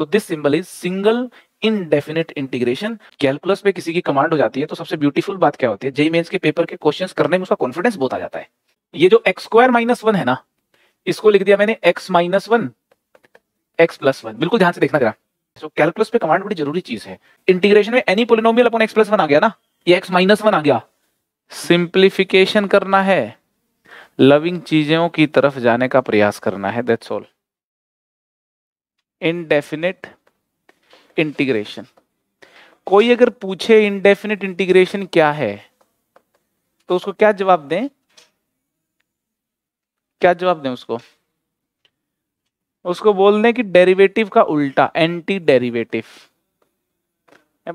तो this symbol is single indefinite integration calculus पे किसी की कमांड हो जाती है तो सबसे ब्यूटीफुल बात क्या होती है जेई मेन्स के पेपर के क्वेश्चन करने में उसका कॉन्फिडेंस बहुत आ जाता है ये जो एक्स स्क्वायर माइनस वन है ना इसको लिख दिया मैंने x minus one x plus one बिल्कुल ध्यान से देखना जरा सो कैलकुलस पे कमांड बड़ी जरूरी चीज है इंटीग्रेशन में any polynomial upon x plus one आ गया ना ये एक्स माइनस वन आ गया सिंप्लीफिकेशन करना है लविंग चीजों की तरफ जाने का प्रयास करना है दैट्स ऑल इनडेफिनेट इंटीग्रेशन कोई अगर पूछे इनडेफिनेट इंटीग्रेशन क्या है तो उसको क्या जवाब दें क्या जवाब दें उसको उसको बोल दें कि डेरिवेटिव का उल्टा एंटी डेरिवेटिव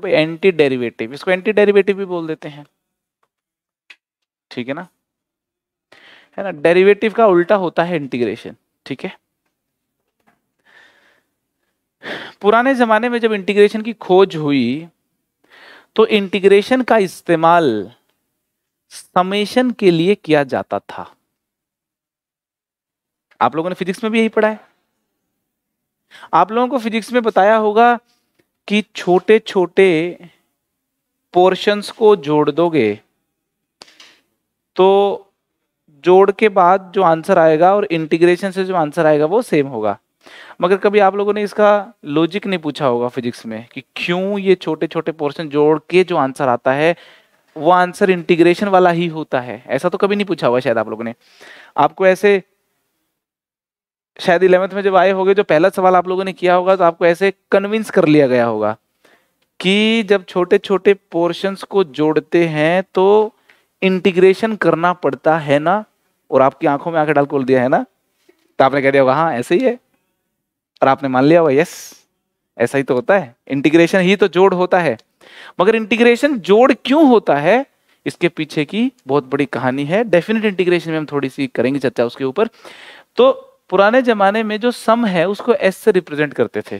भाई एंटी डेरिवेटिव इसको एंटी डेरिवेटिव भी बोल देते हैं ठीक है ना है ना डेरिवेटिव का उल्टा होता है इंटीग्रेशन ठीक है पुराने ज़माने में जब इंटीग्रेशन की खोज हुई तो इंटीग्रेशन का इस्तेमाल समेशन के लिए किया जाता था आप लोगों ने फिजिक्स में भी यही पढ़ा है आप लोगों को फिजिक्स में बताया होगा कि छोटे छोटे पोर्शंस को जोड़ दोगे तो जोड़ के बाद जो आंसर आएगा और इंटीग्रेशन से जो आंसर आएगा वो सेम होगा मगर कभी आप लोगों ने इसका लॉजिक नहीं पूछा होगा फिजिक्स में कि क्यों ये छोटे छोटे पोर्शन जोड़ के जो आंसर आता है वो आंसर इंटीग्रेशन वाला ही होता है ऐसा तो कभी नहीं पूछा हुआ शायद आप लोगों ने आपको ऐसे शायद इलेवेंथ में जब आए होगे जो पहला सवाल आप लोगों ने किया होगा तो आपको ऐसे कन्विंस कर लिया गया होगा कि जब छोटे छोटे पोर्शंस को जोड़ते हैं तो इंटीग्रेशन करना पड़ता है ना और आपकी आंखों में आंखें डाल खोल दिया है ना तो आपने कह दिया होगा हाँ ऐसे ही है और आपने मान लिया हुआ यस ऐसा ही तो होता है इंटीग्रेशन ही तो जोड़ होता है मगर इंटीग्रेशन जोड़ क्यों होता है इसके पीछे की बहुत बड़ी कहानी है डेफिनेट इंटीग्रेशन में हम थोड़ी सी करेंगे चर्चा उसके ऊपर तो पुराने जमाने में जो सम है उसको एस से रिप्रेजेंट करते थे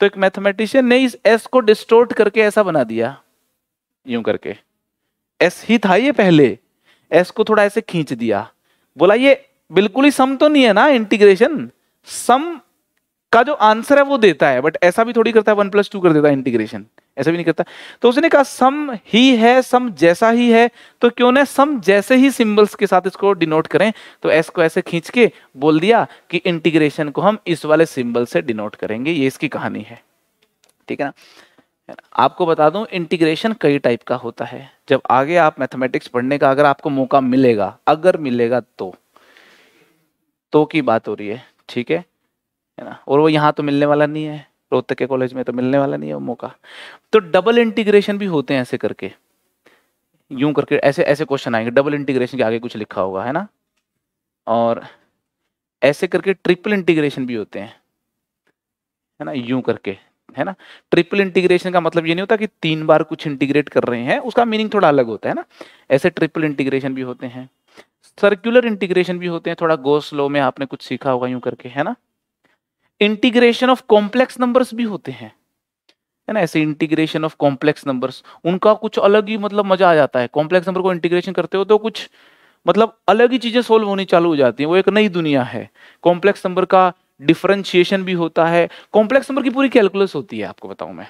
तो एक मैथमेटिशियन ने इस एस को डिस्टोर्ट करके ऐसा बना दिया यूं करके एस ही था ये पहले एस को थोड़ा ऐसे खींच दिया बोला ये बिल्कुल ही सम तो नहीं है ना इंटीग्रेशन सम का जो आंसर है वो देता है बट ऐसा भी थोड़ी करता है वन प्लस टू कर देता है इंटीग्रेशन ऐसा भी नहीं करता तो उसने कहा सम ही है सम जैसा ही है तो क्यों ना सम जैसे ही सिंबल्स के साथ इसको डिनोट करें तो एस को ऐसे खींच के बोल दिया कि इंटीग्रेशन को हम इस वाले सिंबल से डिनोट करेंगे ये इसकी कहानी है ठीक है ना आपको बता दूं इंटीग्रेशन कई टाइप का होता है जब आगे आप मैथमेटिक्स पढ़ने का अगर आपको मौका मिलेगा अगर मिलेगा तो तो की बात हो रही है ठीक है है ना और वो यहाँ तो मिलने वाला नहीं है रोहतक के कॉलेज में तो मिलने वाला नहीं है वो मौका तो डबल इंटीग्रेशन भी होते हैं ऐसे करके यूं करके ऐसे ऐसे क्वेश्चन आएंगे डबल इंटीग्रेशन के आगे कुछ लिखा होगा है ना और ऐसे करके ट्रिपल इंटीग्रेशन भी होते हैं है ना यूं करके है ना ट्रिपल इंटीग्रेशन का मतलब ये नहीं होता कि तीन बार कुछ इंटीग्रेट कर रहे हैं उसका मीनिंग थोड़ा अलग होता है ना ऐसे ट्रिपल इंटीग्रेशन भी होते हैं सर्कुलर इंटीग्रेशन भी होते हैं थोड़ा गोस्लो में आपने कुछ सीखा होगा यूं करके है ना इंटीग्रेशन ऑफ कॉम्प्लेक्स नंबर्स भी होते हैं है ना ऐसे इंटीग्रेशन ऑफ कॉम्प्लेक्स नंबर्स उनका कुछ अलग ही मतलब मजा आ जाता है कॉम्प्लेक्स नंबर को इंटीग्रेशन करते हो तो कुछ मतलब अलग ही चीजें सोल्व होनी चालू हो जाती हैं वो एक नई दुनिया है कॉम्प्लेक्स नंबर का डिफरेंशिएशन भी होता है कॉम्प्लेक्स नंबर की पूरी कैलकुलस होती है आपको बताऊं मैं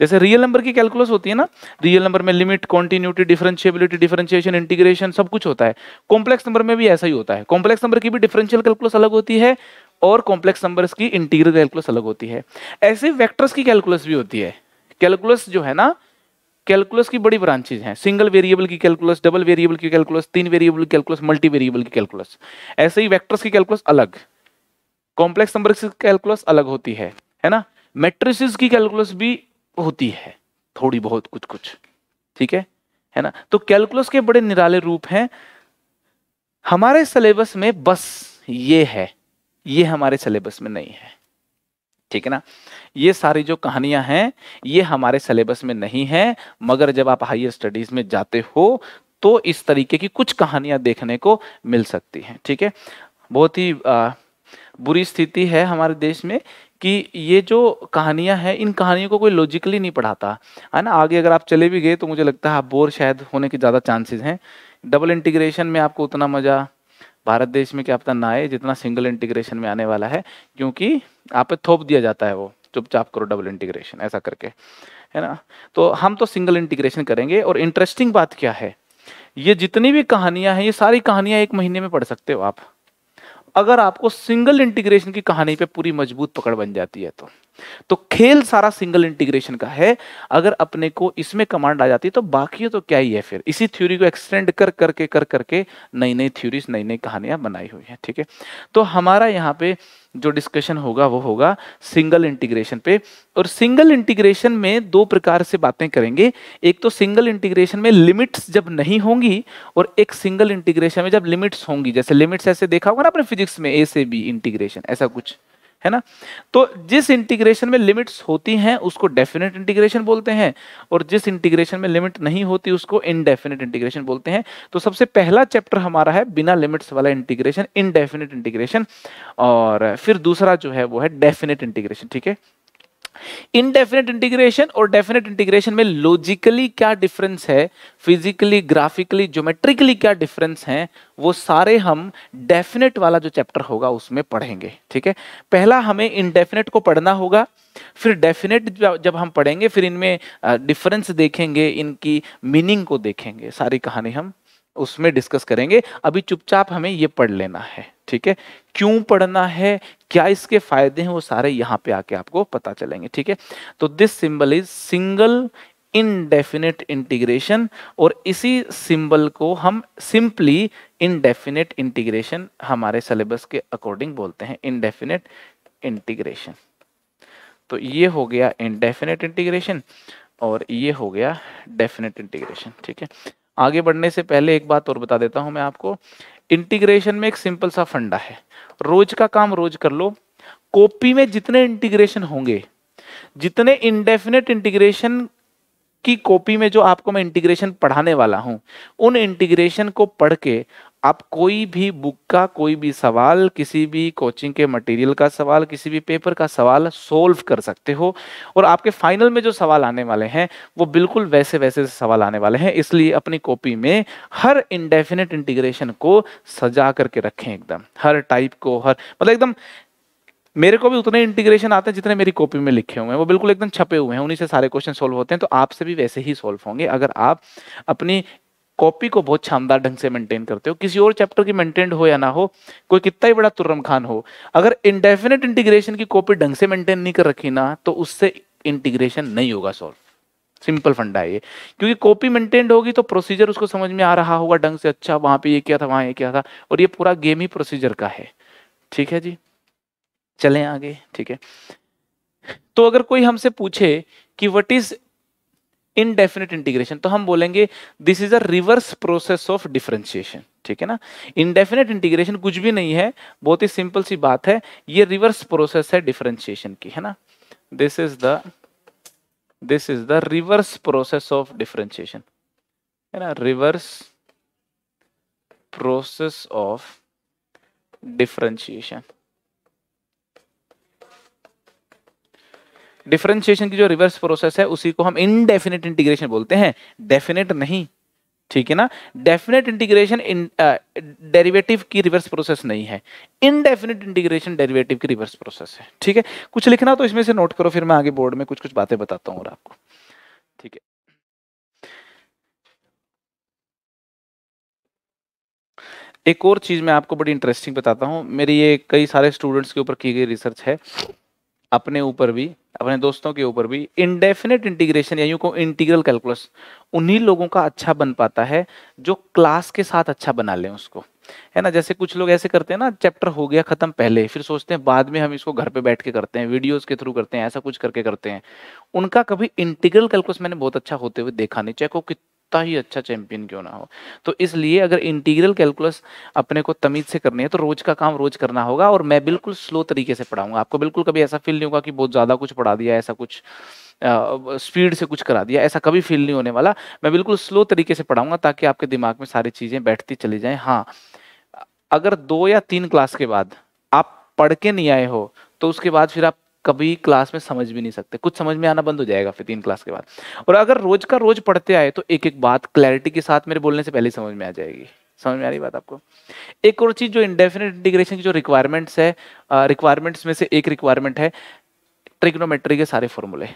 जैसे रियल नंबर की कैलकुलस होती है ना रियल नंबर में limit continuity differentiability differentiation integration सब कुछ होता है कॉम्प्लेक्स नंबर में भी ऐसा ही होता है कॉम्प्लेक्स नंबर की भी डिफरेंशियल कैलकुलस अलग होती है और कॉम्प्लेक्स नंबर्स की इंटीरियर कैलकुलस अलग होती है ऐसे वेक्टर्स की कैलकुलस भी होती है कैलकुलस जो है ना कैलकुलस की बड़ी ब्रांचेज हैं सिंगल वेरिएबल की कैलकुलस डबल वेरिएबल की कैलकुलस तीन वेरिएबल की कैलकुलस मल्टी वेरिएबल की कैलकुलस ऐसे ही वेक्टर्स की कैलकुलस अलग कॉम्प्लेक्स नंबर की कैलकुलस अलग होती है है ना मेट्रिसेस की कैलकुलस भी होती है थोड़ी बहुत कुछ कुछ ठीक है है ना तो कैलकुलस के बड़े निराले रूप हैं हमारे सिलेबस में बस ये है ये हमारे सिलेबस में नहीं है ठीक है ना ये सारी जो कहानियां हैं ये हमारे सिलेबस में नहीं है मगर जब आप हायर स्टडीज में जाते हो तो इस तरीके की कुछ कहानियां देखने को मिल सकती हैं ठीक है बहुत ही आ, बुरी स्थिति है हमारे देश में कि ये जो कहानियां हैं इन कहानियों को कोई लॉजिकली नहीं पढ़ाता है ना आगे अगर आप चले भी गए तो मुझे लगता है आप बोर शायद होने के ज़्यादा चांसेस हैं डबल इंटीग्रेशन में आपको उतना मज़ा भारत देश में क्या पता ना आए जितना सिंगल इंटीग्रेशन में आने वाला है क्योंकि आप पे थोप दिया जाता है वो चुपचाप करो डबल इंटीग्रेशन ऐसा करके है ना तो हम तो सिंगल इंटीग्रेशन करेंगे और इंटरेस्टिंग बात क्या है ये जितनी भी कहानियां हैं ये सारी कहानियां एक महीने में पढ़ सकते हो आप अगर आपको सिंगल इंटीग्रेशन की कहानी पे पूरी मजबूत पकड़ बन जाती है तो तो खेल सारा सिंगल इंटीग्रेशन का है अगर अपने को इसमें कमांड आ जाती तो बाकी तो क्या ही है फिर इसी थ्योरी को एक्सटेंड कर करके कर करके नई नई थ्योरीज नई नई कहानियां बनाई हुई हैं ठीक है तो हमारा यहाँ पे जो डिस्कशन होगा वो होगा सिंगल इंटीग्रेशन पे और सिंगल इंटीग्रेशन में दो प्रकार से बातें करेंगे एक तो सिंगल इंटीग्रेशन में लिमिट्स जब नहीं होंगी और एक सिंगल इंटीग्रेशन में जब लिमिट्स होंगी जैसे लिमिट्स ऐसे देखा होगा ना अपने फिजिक्स में ए से बी इंटीग्रेशन ऐसा कुछ है ना तो जिस इंटीग्रेशन में लिमिट्स होती हैं उसको डेफिनेट इंटीग्रेशन बोलते हैं और जिस इंटीग्रेशन में लिमिट नहीं होती उसको इनडेफिनेट इंटीग्रेशन बोलते हैं तो सबसे पहला चैप्टर हमारा है बिना लिमिट्स वाला इंटीग्रेशन इनडेफिनेट इंटीग्रेशन और फिर दूसरा जो है वो है डेफिनेट इंटीग्रेशन ठीक है इनडेफिनेट इंटीग्रेशन और डेफिनेट इंटीग्रेशन में लॉजिकली क्या डिफरेंस है फिजिकली ग्राफिकली ज्योमेट्रिकली क्या डिफरेंस है वो सारे हम डेफिनेट वाला जो चैप्टर होगा उसमें पढ़ेंगे ठीक है पहला हमें इनडेफिनेट को पढ़ना होगा फिर डेफिनेट जब हम पढ़ेंगे फिर इनमें डिफरेंस देखेंगे इनकी मीनिंग को देखेंगे सारी कहानी हम उसमें डिस्कस करेंगे अभी चुपचाप हमें ये पढ़ लेना है ठीक है क्यों पढ़ना है क्या इसके फायदे हैं वो सारे यहाँ पे आके आपको पता चलेंगे ठीक है तो this symbol is single indefinite integration और इसी सिंबल को हम सिंपली इनडेफिनेट इंटीग्रेशन हमारे सिलेबस के अकॉर्डिंग बोलते हैं इनडेफिनेट इंटीग्रेशन तो ये हो गया इनडेफिनेट इंटीग्रेशन और ये हो गया डेफिनेट इंटीग्रेशन ठीक है आगे बढ़ने से पहले एक बात और बता देता हूं मैं आपको इंटीग्रेशन में एक सिंपल सा फंडा है रोज का काम रोज कर लो कॉपी में जितने इंटीग्रेशन होंगे जितने इंडेफिनेट इंटीग्रेशन की कॉपी में जो आपको मैं इंटीग्रेशन पढ़ाने वाला हूं उन इंटीग्रेशन को पढ़ के आप कोई भी बुक का कोई भी सवाल किसी भी कोचिंग के मटेरियल का सवाल किसी भी पेपर का सवाल सोल्व कर सकते हो और आपके फाइनल में जो सवाल आने वाले हैं वो बिल्कुल वैसे वैसे सवाल आने वाले हैं इसलिए अपनी कॉपी में हर इंडेफिनेट इंटीग्रेशन को सजा करके रखें एकदम हर टाइप को हर मतलब एकदम मेरे को भी उतने इंटीग्रेशन आते हैं जितने मेरी कॉपी में लिखे हुए हैं वो बिल्कुल एकदम छपे हुए हैं उन्हीं से सारे क्वेश्चन सोल्व होते हैं तो आपसे भी वैसे ही सोल्व होंगे अगर आप अपनी कॉपी को बहुत शानदार ढंग से मेंटेन करते हो किसी और चैप्टर की मेंटेन हो या ना हो कोई कितना ही बड़ा तुर्रम खान हो अगर इनडेफिनेट इंटीग्रेशन की कॉपी ढंग से मेंटेन नहीं कर रखी ना तो उससे इंटीग्रेशन नहीं होगा सॉल्व सिंपल फंडा है ये क्योंकि कॉपी मेंटेन्ड होगी तो प्रोसीजर उसको समझ में आ रहा होगा ढंग से अच्छा वहां पे ये क्या था वहां ये क्या था और ये पूरा गेम ही प्रोसीजर का है ठीक है जी चलें आगे ठीक है तो अगर कोई हमसे पूछे कि वट इज इनडेफिनेट इंटीग्रेशन तो हम बोलेंगे this is a reverse process of differentiation ठीक है ना इनडेफिनेट इंटीग्रेशन कुछ भी नहीं है बहुत ही सिंपल सी बात है ये रिवर्स प्रोसेस है डिफरेंशिएशन की है ना this is the this is the reverse process of differentiation है ना reverse process of differentiation differentiation की जो रिवर्स प्रोसेस है उसी को हम इनडेफिनेट इंटीग्रेशन बोलते हैं डेफिनेट नहीं ठीक है ना डेफिनेट इंटीग्रेशन डेरिवेटिव की रिवर्स प्रोसेस नहीं है इनडेफिनेट इंटीग्रेशन डेरिवेटिव की रिवर्स प्रोसेस है ठीक है कुछ लिखना तो इसमें से नोट करो फिर मैं आगे बोर्ड में कुछ कुछ बातें बताता हूँ और आपको ठीक है एक और चीज़ मैं आपको बड़ी इंटरेस्टिंग बताता हूँ मेरी ये कई सारे स्टूडेंट्स के ऊपर की गई रिसर्च है अपने ऊपर भी अपने दोस्तों के ऊपर भी इनडेफिनेट इंटीग्रेशन या यूँ को इंटीग्रल कैलकुलस उन्हीं लोगों का अच्छा बन पाता है जो क्लास के साथ अच्छा बना लें उसको है ना जैसे कुछ लोग ऐसे करते हैं ना चैप्टर हो गया खत्म पहले फिर सोचते हैं बाद में हम इसको घर पे बैठ के करते हैं वीडियोस के थ्रू करते हैं ऐसा कुछ करके करते हैं उनका कभी इंटीग्रल कैलकुलस मैंने बहुत अच्छा होते हुए देखा नहीं चाहे वो कितना ही अच्छा चैंपियन क्यों ना हो तो इसलिए अगर इंटीग्रल कैलकुलस अपने को तमीज से करनी है तो रोज का काम रोज करना होगा और मैं बिल्कुल स्लो तरीके से पढ़ाऊंगा आपको बिल्कुल कभी ऐसा फील नहीं होगा कि बहुत ज़्यादा कुछ पढ़ा दिया ऐसा कुछ स्पीड से कुछ करा दिया ऐसा कभी फील नहीं होने वाला मैं बिल्कुल स्लो तरीके से पढ़ाऊंगा ताकि आपके दिमाग में सारी चीज़ें बैठती चली जाएँ हाँ अगर दो या तीन क्लास के बाद आप पढ़ के नहीं आए हो तो उसके बाद फिर आप कभी क्लास में समझ भी नहीं सकते कुछ समझ में आना बंद हो जाएगा फिर तीन क्लास के बाद और अगर रोज का रोज पढ़ते आए तो एक एक बात क्लैरिटी के साथ मेरे बोलने से पहले समझ में आ जाएगी समझ में आ रही बात आपको एक और चीज़ जो इंडेफिनेट इंटीग्रेशन की जो रिक्वायरमेंट्स है रिक्वायरमेंट्स में से एक रिक्वायरमेंट है ट्रिग्नोमेट्री के सारे फॉर्मूले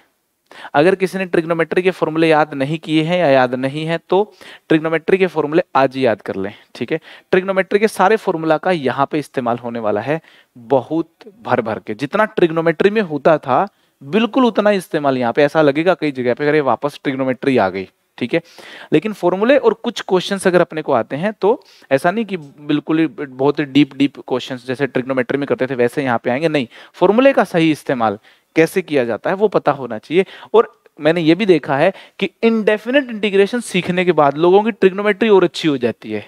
अगर किसी ने ट्रिग्नोमेट्री के फॉर्मूले याद नहीं किए हैं या याद नहीं है तो ट्रिग्नोमेट्री के फॉर्मूले आज ही याद कर लें ठीक है ट्रिग्नोमेट्री के सारे फॉर्मूला का यहाँ पे इस्तेमाल होने वाला है बहुत भर भर के जितना ट्रिग्नोमेट्री में होता था बिल्कुल उतना इस्तेमाल यहाँ पे ऐसा लगेगा कई जगह पे अगर वापस ट्रिग्नोमेट्री आ गई ठीक है लेकिन फॉर्मूले और कुछ क्वेश्चन अगर अपने को आते हैं तो ऐसा नहीं कि बिल्कुल ही बहुत डीप डीप क्वेश्चन जैसे ट्रिग्नोमेट्री में करते थे वैसे यहाँ पे आएंगे नहीं फॉर्मूले का सही इस्तेमाल कैसे किया जाता है वो पता होना चाहिए और मैंने ये भी देखा है कि इनडेफिनेट इंटीग्रेशन सीखने के बाद लोगों की ट्रिग्नोमेट्री और अच्छी हो जाती है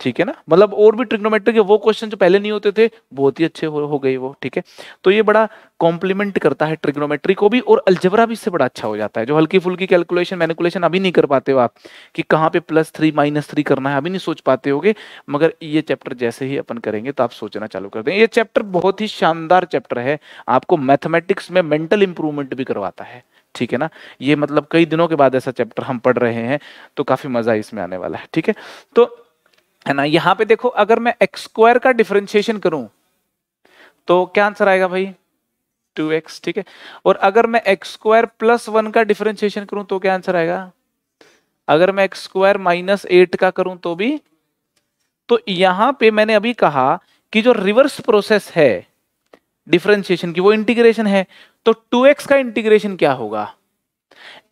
ठीक है ना मतलब और भी ट्रिग्नोमेट्री के वो क्वेश्चन जो पहले नहीं होते थे बहुत ही अच्छे हो, हो गए वो ठीक है तो ये बड़ा कॉम्प्लीमेंट करता है ट्रिग्नोमेट्री को भी और अल्जबरा भी इससे बड़ा अच्छा हो जाता है जो हल्की फुल्की कैलकुलेशन मैनिकुलेशन अभी नहीं कर पाते हो आप कि कहाँ पे प्लस थ्री माइनस थ्री करना है अभी नहीं सोच पाते हो मगर ये चैप्टर जैसे ही अपन करेंगे तो आप सोचना चालू कर देंगे ये चैप्टर बहुत ही शानदार चैप्टर है आपको मैथमेटिक्स में मेंटल इंप्रूवमेंट भी करवाता है ठीक है ना ये मतलब कई दिनों के बाद ऐसा चैप्टर हम पढ़ रहे हैं तो काफी मजा इसमें आने वाला है ठीक है तो है ना यहां पे देखो अगर मैं एक्स स्क्वायर का डिफ्रेंशिएशन करूं तो क्या आंसर आएगा भाई टू एक्स ठीक है और अगर मैं एक्स स्क्वायर प्लस वन का डिफ्रेंशिएशन करूं तो क्या आंसर आएगा अगर मैं एक्स स्क्वायर माइनस एट का करूं तो भी तो यहां पे मैंने अभी कहा कि जो रिवर्स प्रोसेस है डिफ्रेंशिएशन की वो इंटीग्रेशन है तो टू एक्स का इंटीग्रेशन क्या होगा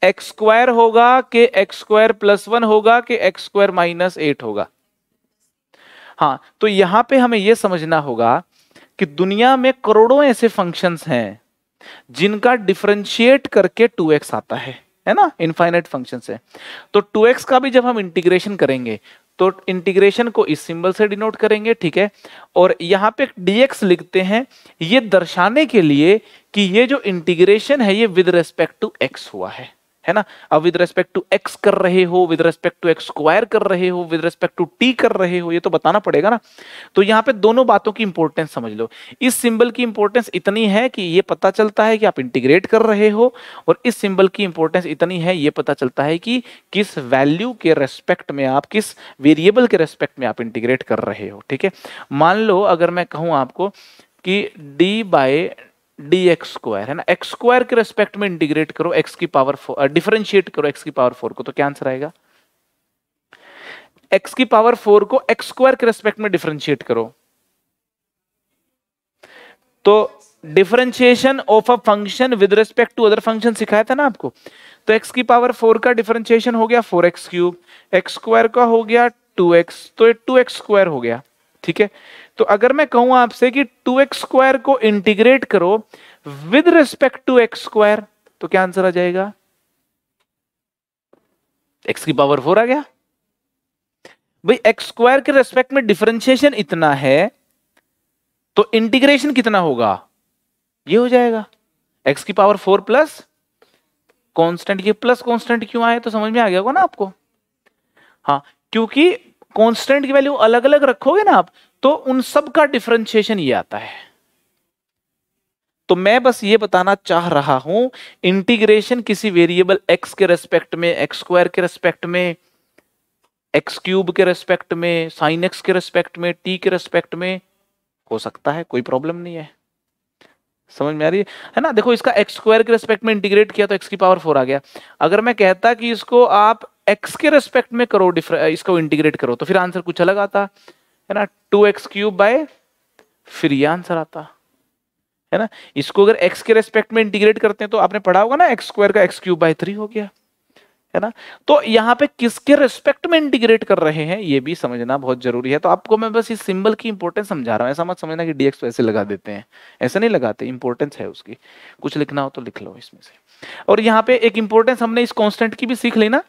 एक्स स्क्वायर होगा कि एक्स स्क्वायर प्लस वन होगा कि एक्स स्क्वायर माइनस एट होगा हाँ तो यहां पे हमें यह समझना होगा कि दुनिया में करोड़ों ऐसे फंक्शंस हैं जिनका डिफ्रेंशिएट करके 2x आता है है ना इनफाइनाइट फंक्शन है तो 2x का भी जब हम इंटीग्रेशन करेंगे तो इंटीग्रेशन को इस सिंबल से डिनोट करेंगे ठीक है और यहां पे dx लिखते हैं ये दर्शाने के लिए कि ये जो इंटीग्रेशन है ये विद रेस्पेक्ट टू x हुआ है है ना अब विद रेस्पेक्ट टू एक्स कर रहे हो with respect to x square कर रहे हो विद रेस्पेक्ट टू टी कर रहे हो ये तो बताना पड़ेगा ना तो यहाँ पे दोनों बातों की इंपॉर्टेंस समझ लो इस सिंबल की इंपॉर्टेंस इतनी है कि ये पता चलता है कि आप इंटीग्रेट कर रहे हो और इस सिंबल की इंपॉर्टेंस इतनी है ये पता चलता है कि किस वैल्यू के रेस्पेक्ट में आप किस वेरिएबल के रेस्पेक्ट में आप इंटीग्रेट कर रहे हो ठीक है मान लो अगर मैं कहूँ आपको कि d by d x square है ना एक्स स्क्वायर के रेस्पेक्ट में इंटीग्रेट करो एक्स की पावर फोर डिफरेंशिएट करो एक्स की पावर फोर को तो क्या आंसर आएगा एक्स की पावर फोर को एक्स स्क्वायर के रेस्पेक्ट में डिफरेंशिएट करो तो differentiation of a function with respect to other function सिखाया था ना आपको तो एक्स की पावर फोर का डिफरेंशिएशन हो गया four x cube x square का हो गया टू एक्स तो टू एक्स स्क्वायर हो गया ठीक है तो अगर मैं कहूं आपसे कि टू एक्स स्क्वायर को इंटीग्रेट करो with respect to x square तो क्या आंसर आ जाएगा एक्स की पावर फोर आ गया भाई एक्स स्क्वायर के रेस्पेक्ट में डिफरेंशिएशन इतना है तो इंटीग्रेशन कितना होगा ये हो जाएगा एक्स की पावर फोर प्लस कांस्टेंट ये प्लस कांस्टेंट क्यों आए तो समझ में आ गया होगा ना आपको हाँ क्योंकि कांस्टेंट की वैल्यू अलग अलग रखोगे ना आप तो उन सब का डिफ्रेंशिएशन ये आता है तो मैं बस ये बताना चाह रहा हूं इंटीग्रेशन किसी वेरिएबल एक्स के रेस्पेक्ट में एक्स स्क्वायर के रेस्पेक्ट में एक्स क्यूब के रेस्पेक्ट में साइन एक्स के रेस्पेक्ट में टी के रेस्पेक्ट में हो सकता है कोई प्रॉब्लम नहीं है समझ में आ रही है है ना देखो इसका एक्स स्क्वायर के रेस्पेक्ट में इंटीग्रेट किया तो एक्स की पावर फोर आ गया अगर मैं कहता कि इसको आप एक्स के रेस्पेक्ट में करो इसको इंटीग्रेट करो तो फिर आंसर कुछ अलग आता है ना टू एक्स क्यूब बाय फिर यह आंसर आता है ना इसको अगर x के रेस्पेक्ट में इंटीग्रेट करते हैं तो आपने पढ़ा होगा ना एक्स स्क्वायर का एक्स क्यूब बाय थ्री हो गया है ना तो यहाँ पे किसके रेस्पेक्ट में इंटीग्रेट कर रहे हैं ये भी समझना बहुत जरूरी है तो आपको मैं बस इस सिंबल की इंपोर्टेंस समझा रहा हूँ ऐसा मत समझना कि डीएक्स ऐसे लगा देते हैं ऐसे नहीं लगाते इंपोर्टेंस है उसकी कुछ लिखना हो तो लिख लो इसमें से और यहाँ पे एक इंपोर्टेंस हमने इस कॉन्स्टेंट की भी सीख लेना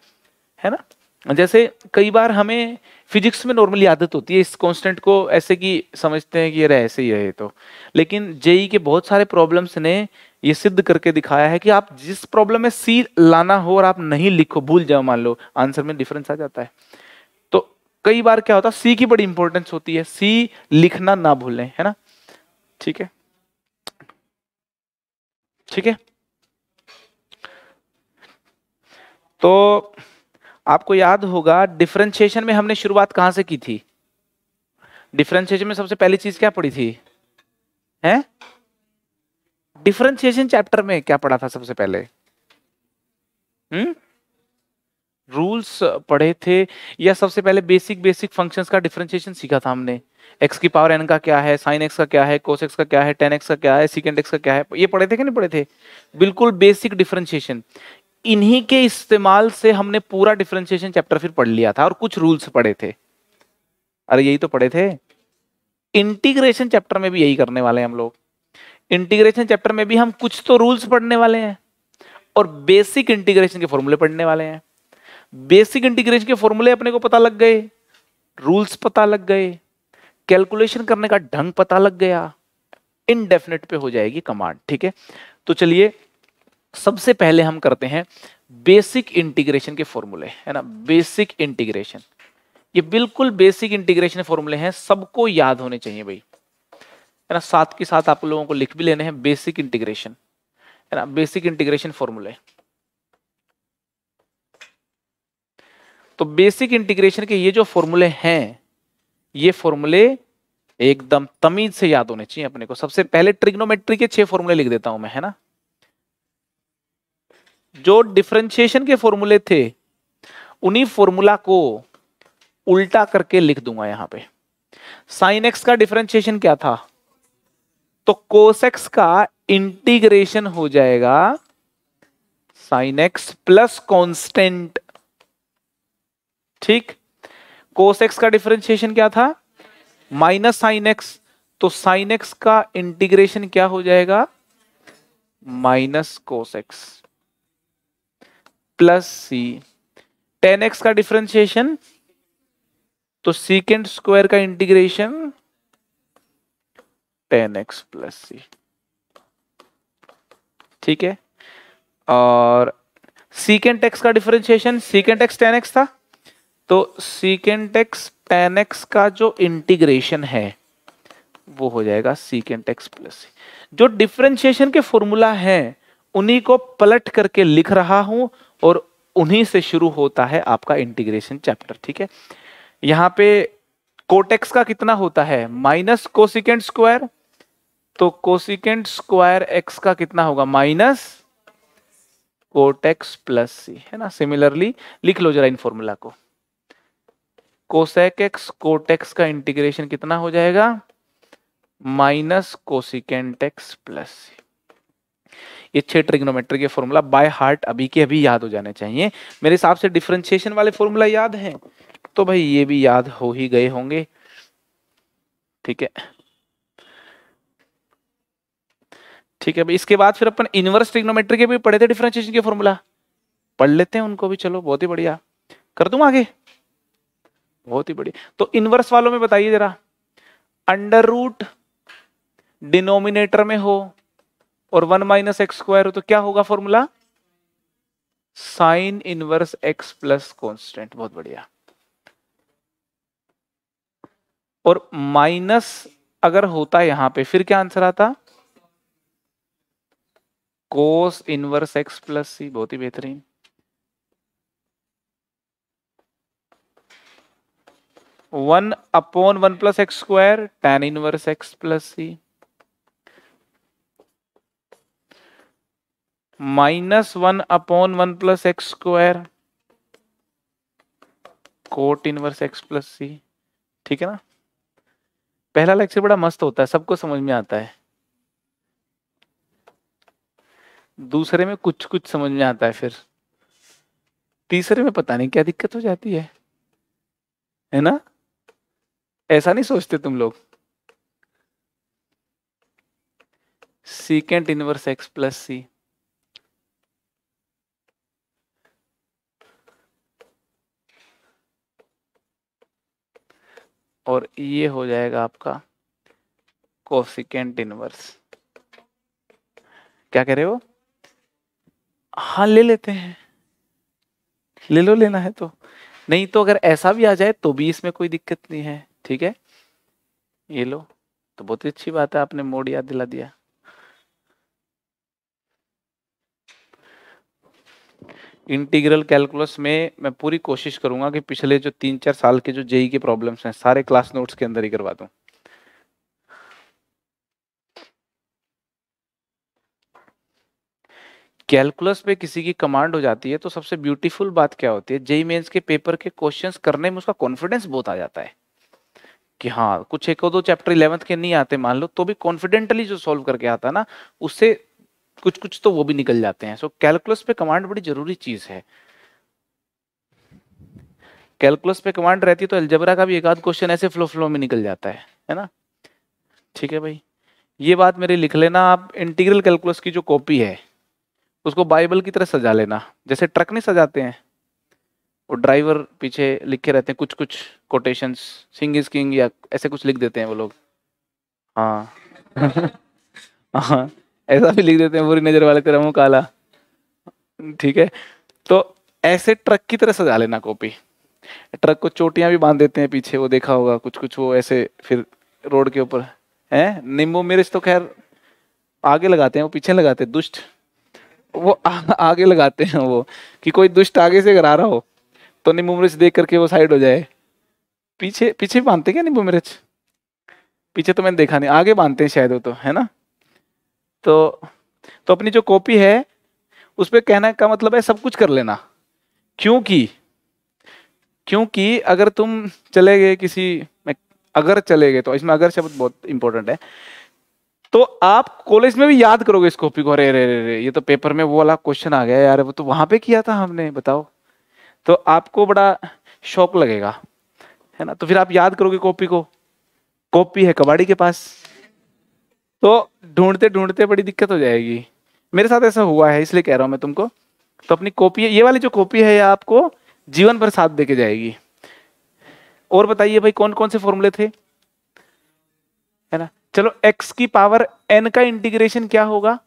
है ना जैसे कई बार हमें फिजिक्स में नॉर्मली आदत होती है इस कांस्टेंट को ऐसे कि समझते हैं कि ये ऐसे ही रहे तो लेकिन जेई e के बहुत सारे प्रॉब्लम्स ने ये सिद्ध करके दिखाया है कि आप जिस प्रॉब्लम में सी लाना हो और आप नहीं लिखो भूल जाओ मान लो आंसर में डिफरेंस आ जाता है तो कई बार क्या होता है सी की बड़ी इंपॉर्टेंस होती है सी लिखना ना भूलें है ना ठीक है ठीक है तो आपको याद होगा डिफ्रेंशिएशन में हमने शुरुआत कहां से की थी डिफ्रेंशिएशन में सबसे पहली चीज क्या पढ़ी थी हैं डिफ्रेंशिएशन चैप्टर में क्या पढ़ा था सबसे पहले हम्म रूल्स पढ़े थे या सबसे पहले बेसिक बेसिक फंक्शंस का डिफ्रेंशिएशन सीखा था हमने एक्स की पावर एन का क्या है साइन एक्स का क्या है कोस एक्स का क्या है टेन एक्स का क्या है सिकेंड एक्स का क्या है ये पढ़े थे कि नहीं पढ़े थे बिल्कुल बेसिक डिफ्रेंशिएशन इन्हीं के इस्तेमाल से हमने पूरा डिफ्रेंशिएशन चैप्टर फिर पढ़ लिया था और कुछ रूल्स पढ़े थे अरे यही तो पढ़े थे इंटीग्रेशन चैप्टर में भी यही करने वाले हैं हम लोग इंटीग्रेशन चैप्टर में भी हम कुछ तो रूल्स पढ़ने वाले हैं और बेसिक इंटीग्रेशन के फॉर्मूले पढ़ने वाले हैं बेसिक इंटीग्रेशन के फॉर्मूले अपने को पता लग गए रूल्स पता लग गए कैलकुलेशन करने का ढंग पता लग गया इनडेफिनेट पे हो जाएगी कमांड ठीक है तो चलिए सबसे पहले हम करते हैं बेसिक इंटीग्रेशन के फॉर्मूले है ना बेसिक इंटीग्रेशन ये बिल्कुल बेसिक इंटीग्रेशन फॉर्मूले हैं सबको याद होने चाहिए भाई है ना साथ के साथ आप लोगों को लिख भी लेने हैं बेसिक इंटीग्रेशन है ना बेसिक इंटीग्रेशन फॉर्मूले तो बेसिक इंटीग्रेशन के ये जो फॉर्मूले हैं ये फॉर्मूले एकदम तमीज से याद होने चाहिए अपने को सबसे पहले ट्रिग्नोमेट्री के छह फॉर्मूले लिख देता हूं मैं है ना जो डिफ्रेंशिएशन के फॉर्मूले थे उन्हीं फॉर्मूला को उल्टा करके लिख दूंगा यहां पे साइन एक्स का डिफ्रेंशिएशन क्या था तो कोसेक्स का इंटीग्रेशन हो जाएगा साइन एक्स प्लस कॉन्स्टेंट ठीक कोसेक्स का डिफ्रेंशिएशन क्या था माइनस साइन एक्स तो साइन एक्स का इंटीग्रेशन क्या हो जाएगा minus cos x plus C tan x का डिफ्रेंशिएशन तो सीकेंड स्क्वायर का इंटीग्रेशन टेन एक्स प्लस सी ठीक है और सीकेंट एक्स का differentiation secant x tan x था तो सीकेंट एक्स टेन एक्स का जो इंटीग्रेशन है वो हो जाएगा सीकेंट एक्स प्लस सी जो डिफ्रेंशिएशन के फॉर्मूला हैं उन्हीं को पलट करके लिख रहा हूं और उन्हीं से शुरू होता है आपका इंटीग्रेशन चैप्टर ठीक है यहां पे कोटेक्स का कितना होता है माइनस कोसिकेंट स्क्वायर तो कोसिकेंट स्क्वायर एक्स का कितना होगा माइनस कोटेक्स प्लस सी है ना सिमिलरली लिख लो जरा इन फॉर्मूला को कोसेक एक्स कोटेक्स का इंटीग्रेशन कितना हो जाएगा minus cosecant x plus C ये छह ट्रिग्नोमेट्री के फॉर्मूला बाय हार्ट अभी के अभी याद हो जाने चाहिए मेरे हिसाब से डिफ्रेंशिएशन वाले फॉर्मूला याद हैं तो भाई ये भी याद हो ही गए होंगे ठीक है ठीक है इसके बाद फिर अपन इनवर्स ट्रिग्नोमेट्री के भी पढ़े थे डिफ्रेंशिएशन के फॉर्मूला पढ़ लेते हैं उनको भी चलो बहुत ही बढ़िया कर दूं आगे बहुत ही बढ़िया तो इनवर्स वालों में बताइए जरा अंडर रूट डिनोमिनेटर में हो और वन माइनस एक्स स्क्वायर हो तो क्या होगा formula sine inverse x plus constant बहुत बढ़िया और माइनस अगर होता यहां पे फिर क्या आंसर आता cos inverse x plus C बहुत ही बेहतरीन one upon one plus x square tan inverse x plus C minus one upon one plus x square cot inverse x plus सी ठीक है ना पहला लेक्चर बड़ा मस्त होता है सबको समझ में आता है दूसरे में कुछ कुछ समझ में आता है फिर तीसरे में पता नहीं क्या दिक्कत हो जाती है है ना ऐसा नहीं सोचते तुम लोग secant inverse x plus C और ये हो जाएगा आपका कोसिकेंट इनवर्स क्या कह रहे हो हाँ ले लेते हैं ले लो लेना है तो नहीं तो अगर ऐसा भी आ जाए तो भी इसमें कोई दिक्कत नहीं है ठीक है ये लो तो बहुत ही अच्छी बात है आपने मोड याद दिला दिया इंटीग्रल कैलकुलस में मैं पूरी कोशिश करूंगा कि पिछले जो तीन चार साल के जो जेई के प्रॉब्लम्स हैं सारे क्लास नोट्स के अंदर ही करवा दूं कैलकुलस पे किसी की कमांड हो जाती है तो सबसे ब्यूटीफुल बात क्या होती है जेई मेन्स के पेपर के क्वेश्चंस करने में उसका कॉन्फिडेंस बहुत आ जाता है कि हाँ कुछ एक दो चैप्टर इलेवंथ के नहीं आते मान लो तो भी कॉन्फिडेंटली जो सॉल्व करके आता ना उससे कुछ कुछ तो वो भी निकल जाते हैं सो so, कैलकुलस पे कमांड बड़ी जरूरी चीज है कैलकुलस पे कमांड रहती है तो अलजबरा का भी एक आध क्वेश्चन ऐसे फ्लो फ्लो में निकल जाता है है ना ठीक है भाई ये बात मेरी लिख लेना आप इंटीग्रल कैलकुलस की जो कॉपी है उसको बाइबल की तरह सजा लेना जैसे ट्रक नहीं सजाते हैं और ड्राइवर पीछे लिखे रहते हैं कुछ कुछ कोटेशंस सिंग इज किंग या ऐसे कुछ लिख देते हैं वो लोग हाँ हाँ ऐसा भी लिख देते हैं बुरी नज़र वाले तेरा मुंह काला ठीक है तो ऐसे ट्रक की तरह सजा लेना कॉपी ट्रक को चोटियां भी बांध देते हैं पीछे वो देखा होगा कुछ कुछ वो ऐसे फिर रोड के ऊपर है नींबू मिर्च तो खैर आगे लगाते हैं वो पीछे लगाते हैं दुष्ट वो आ, आगे लगाते हैं वो कि कोई दुष्ट आगे से अगर आ रहा हो तो नींबू मिर्च देख करके वो साइड हो जाए पीछे पीछे बांधते क्या नींबू मिर्च पीछे तो मैंने देखा नहीं आगे बांधते हैं शायद वो तो है ना तो तो अपनी जो कॉपी है उस पर कहने का मतलब है सब कुछ कर लेना क्योंकि क्योंकि अगर तुम चले गए किसी में अगर चले गए तो इसमें अगर शब्द बहुत इंपॉर्टेंट है तो आप कॉलेज में भी याद करोगे इस कॉपी को अरे अरे अरे ये तो पेपर में वो वाला क्वेश्चन आ गया यार वो तो वहाँ पे किया था हमने बताओ तो आपको बड़ा शौक लगेगा है ना तो फिर आप याद करोगे कॉपी को कॉपी है कबाड़ी के पास तो ढूंढते ढूंढते बड़ी दिक्कत हो जाएगी मेरे साथ ऐसा हुआ है इसलिए कह रहा हूँ मैं तुमको तो अपनी कॉपी ये वाली जो कॉपी है ये आपको जीवन भर साथ देके जाएगी और बताइए भाई कौन कौन से फॉर्मूले थे है ना चलो एक्स की पावर एन का इंटीग्रेशन क्या होगा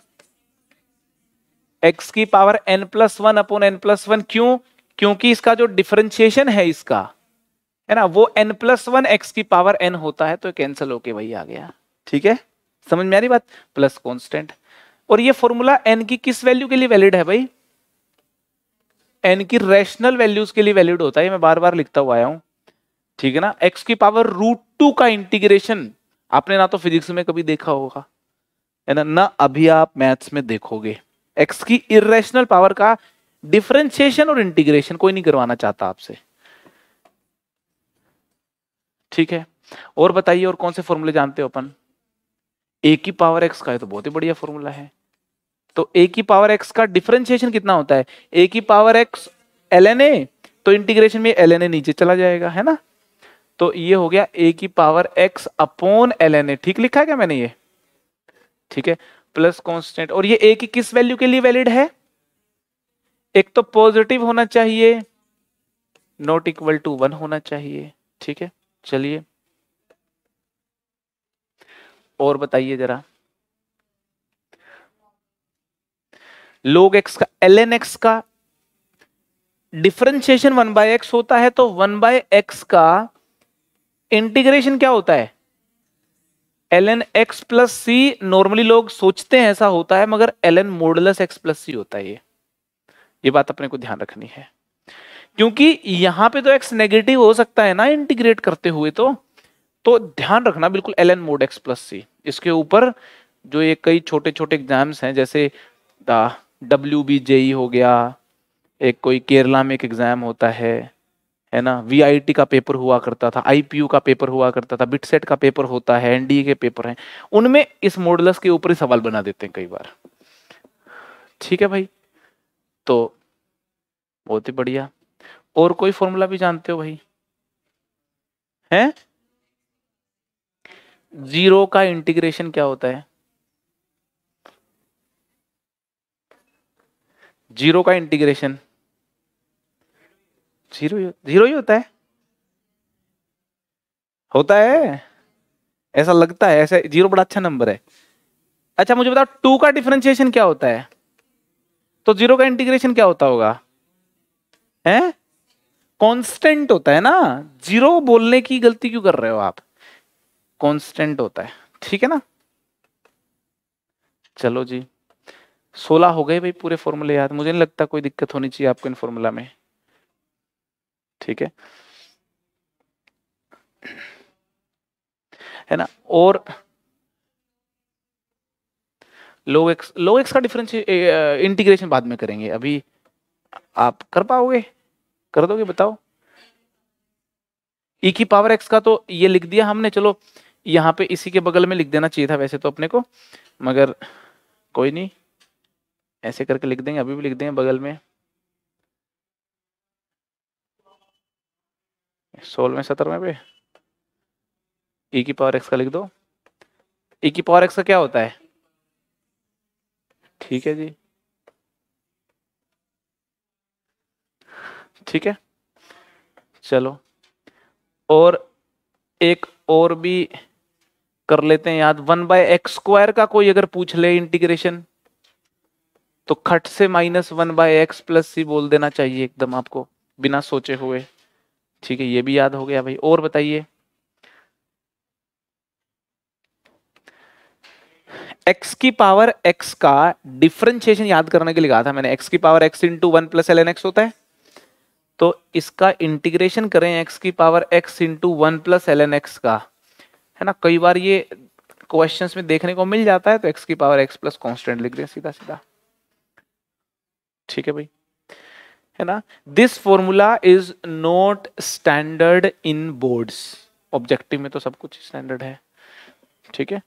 एक्स की power n plus one upon n plus one क्यों क्योंकि इसका जो डिफ्रेंशिएशन है इसका है ना वो एन प्लस वन एक्स की पावर एन होता है तो कैंसिल होके भाई आ गया ठीक है समझ में आ रही बात प्लस कॉन्स्टेंट और ये फॉर्मूला एन की किस वैल्यू के लिए वैलिड है भाई एन की रेशनल वैल्यूज के लिए वैलिड होता है मैं बार बार लिखता हुआ आया हूं ठीक है ना एक्स की पावर रूट टू का इंटीग्रेशन आपने ना तो फिजिक्स में कभी देखा होगा है ना ना अभी आप मैथ्स में देखोगे एक्स की इरेशनल पावर का डिफरेंशिएशन और इंटीग्रेशन कोई नहीं करवाना चाहता आपसे ठीक है और बताइए और कौन से फॉर्मूले जानते हो अपन ए की पावर एक्स का है तो बहुत ही बढ़िया फॉर्मूला है तो ए की पावर एक्स का डिफरेंशिएशन कितना होता है ए की power x l n a तो इंटीग्रेशन में एल एन ए नीचे चला जाएगा है ना तो ये हो गया ए की power x upon l n a ठीक लिखा है क्या मैंने ये ठीक है प्लस कॉन्स्टेंट और ये ए की किस वैल्यू के लिए वैलिड है एक तो पॉजिटिव होना चाहिए नॉट इक्वल टू वन होना चाहिए ठीक है चलिए और बताइए जरा लोग एक्स का एल एन एक्स का डिफरेंशिएशन वन बाय एक्स होता है तो वन बाय एक्स का इंटीग्रेशन क्या होता है l n x plus c normally लोग सोचते हैं ऐसा होता है मगर l n modulus x plus c होता है ये ये बात अपने को ध्यान रखनी है क्योंकि यहां पे तो एक्स नेगेटिव हो सकता है ना इंटीग्रेट करते हुए तो तो ध्यान रखना बिल्कुल l n mod x plus c इसके ऊपर जो ये कई छोटे छोटे एग्जाम्स हैं जैसे डब्ल्यू बी जेई हो गया एक कोई केरला में एक एग्ज़ाम होता है है ना वी का पेपर हुआ करता था आई का पेपर हुआ करता था बिटसेट का पेपर होता है एनडीए के पेपर हैं उनमें इस मॉडल्स के ऊपर ही सवाल बना देते हैं कई बार ठीक है भाई तो बहुत ही बढ़िया और कोई फॉर्मूला भी जानते हो भाई हैं जीरो का इंटीग्रेशन क्या होता है जीरो का इंटीग्रेशन जीरो जीरो ही होता है होता है ऐसा लगता है ऐसा जीरो बड़ा अच्छा नंबर है अच्छा मुझे बताओ टू का डिफ्रेंशिएशन क्या होता है तो जीरो का इंटीग्रेशन क्या होता होगा हैं कांस्टेंट होता है ना जीरो बोलने की गलती क्यों कर रहे हो आप कांस्टेंट होता है ठीक है ना चलो जी सोलह हो गए भाई पूरे फॉर्मूले याद मुझे नहीं लगता कोई दिक्कत होनी चाहिए आपको इन फॉर्मूला में ठीक है है ना और लो एक्स लो एक्स का डिफरेंस इंटीग्रेशन बाद में करेंगे अभी आप कर पाओगे कर दोगे बताओ ई e की पावर एक्स का तो ये लिख दिया हमने चलो यहाँ पे इसी के बगल में लिख देना चाहिए था वैसे तो अपने को मगर कोई नहीं ऐसे करके लिख देंगे अभी भी लिख देंगे बगल में सोल में सत्रहवें पे ई की पावर एक्स का लिख दो ई e की पावर एक्स का क्या होता है ठीक है जी ठीक है चलो और एक और भी कर लेते हैं याद वन बाय एक्स स्क्वायर का कोई अगर पूछ ले इंटीग्रेशन तो खट से minus one by x plus c बोल देना चाहिए एकदम आपको बिना सोचे हुए ठीक है ये भी याद हो गया भाई और बताइए x की पावर x का डिफ्रेंशिएशन याद करने के लिए कहा था मैंने x की power x into one plus l होता है तो इसका इंटीग्रेशन करें x की power x into one plus l का है ना कई बार ये क्वेश्चंस में देखने को मिल जाता है तो एक्स की पावर एक्स प्लस कॉन्स्टेंट लिख दें सीधा सीधा ठीक है भाई है ना this formula is not standard in boards objective में तो सब कुछ स्टैंडर्ड है ठीक है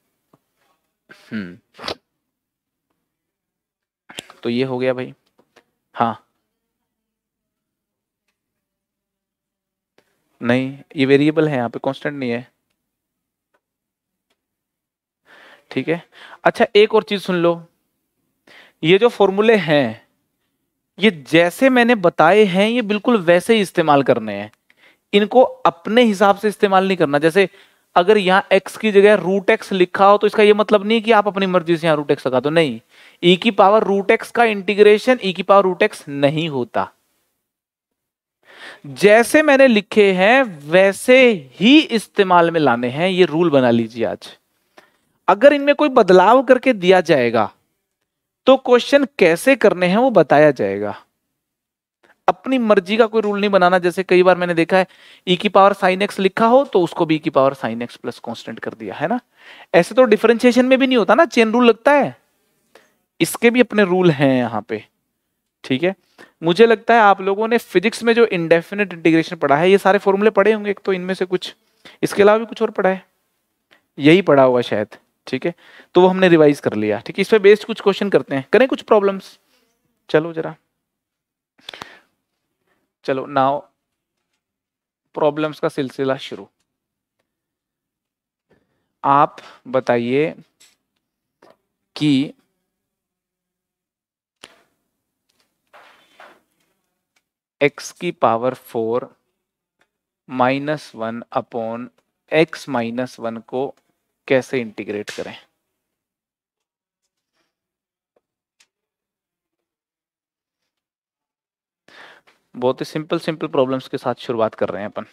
हम्म तो ये हो गया भाई हाँ नहीं ये वेरिएबल है यहाँ पे कांस्टेंट नहीं है ठीक है अच्छा एक और चीज सुन लो ये जो फॉर्मूले हैं ये जैसे मैंने बताए हैं ये बिल्कुल वैसे ही इस्तेमाल करने हैं इनको अपने हिसाब से इस्तेमाल नहीं करना जैसे अगर यहां एक्स की जगह रूट एक्स लिखा हो तो इसका ये मतलब नहीं कि आप अपनी मर्जी से यहां रूट एक्स लगा दो नहीं ई e की पावर रूट एक्स का इंटीग्रेशन ई e की पावर रूट एक्स नहीं होता जैसे मैंने लिखे हैं वैसे ही इस्तेमाल में लाने हैं ये रूल बना लीजिए आज अगर इनमें कोई बदलाव करके दिया जाएगा तो क्वेश्चन कैसे करने हैं वो बताया जाएगा अपनी मर्जी का कोई रूल नहीं बनाना जैसे कई बार मैंने देखा है e की पावर साइन एक्स लिखा हो तो उसको भी e की power sine x plus constant कर दिया है ना ऐसे तो डिफरेंशिएशन में भी नहीं होता ना चेन रूल लगता है इसके भी अपने रूल हैं यहां पे ठीक है मुझे लगता है आप लोगों ने फिजिक्स में जो इंडेफिनेट इंटीग्रेशन पढ़ा है ये सारे फॉर्मूले पढ़े होंगे एक तो इनमें से कुछ इसके अलावा भी कुछ और पढ़ा है यही पढ़ा हुआ शायद ठीक है तो वो हमने रिवाइज कर लिया ठीक है इस पर बेस्ड कुछ क्वेश्चन करते हैं करें कुछ प्रॉब्लम्स चलो जरा चलो नाउ प्रॉब्लम्स का सिलसिला शुरू आप बताइए कि x की power four minus one upon x minus one को कैसे इंटीग्रेट करें बहुत ही सिंपल सिंपल प्रॉब्लम्स के साथ शुरुआत कर रहे हैं अपन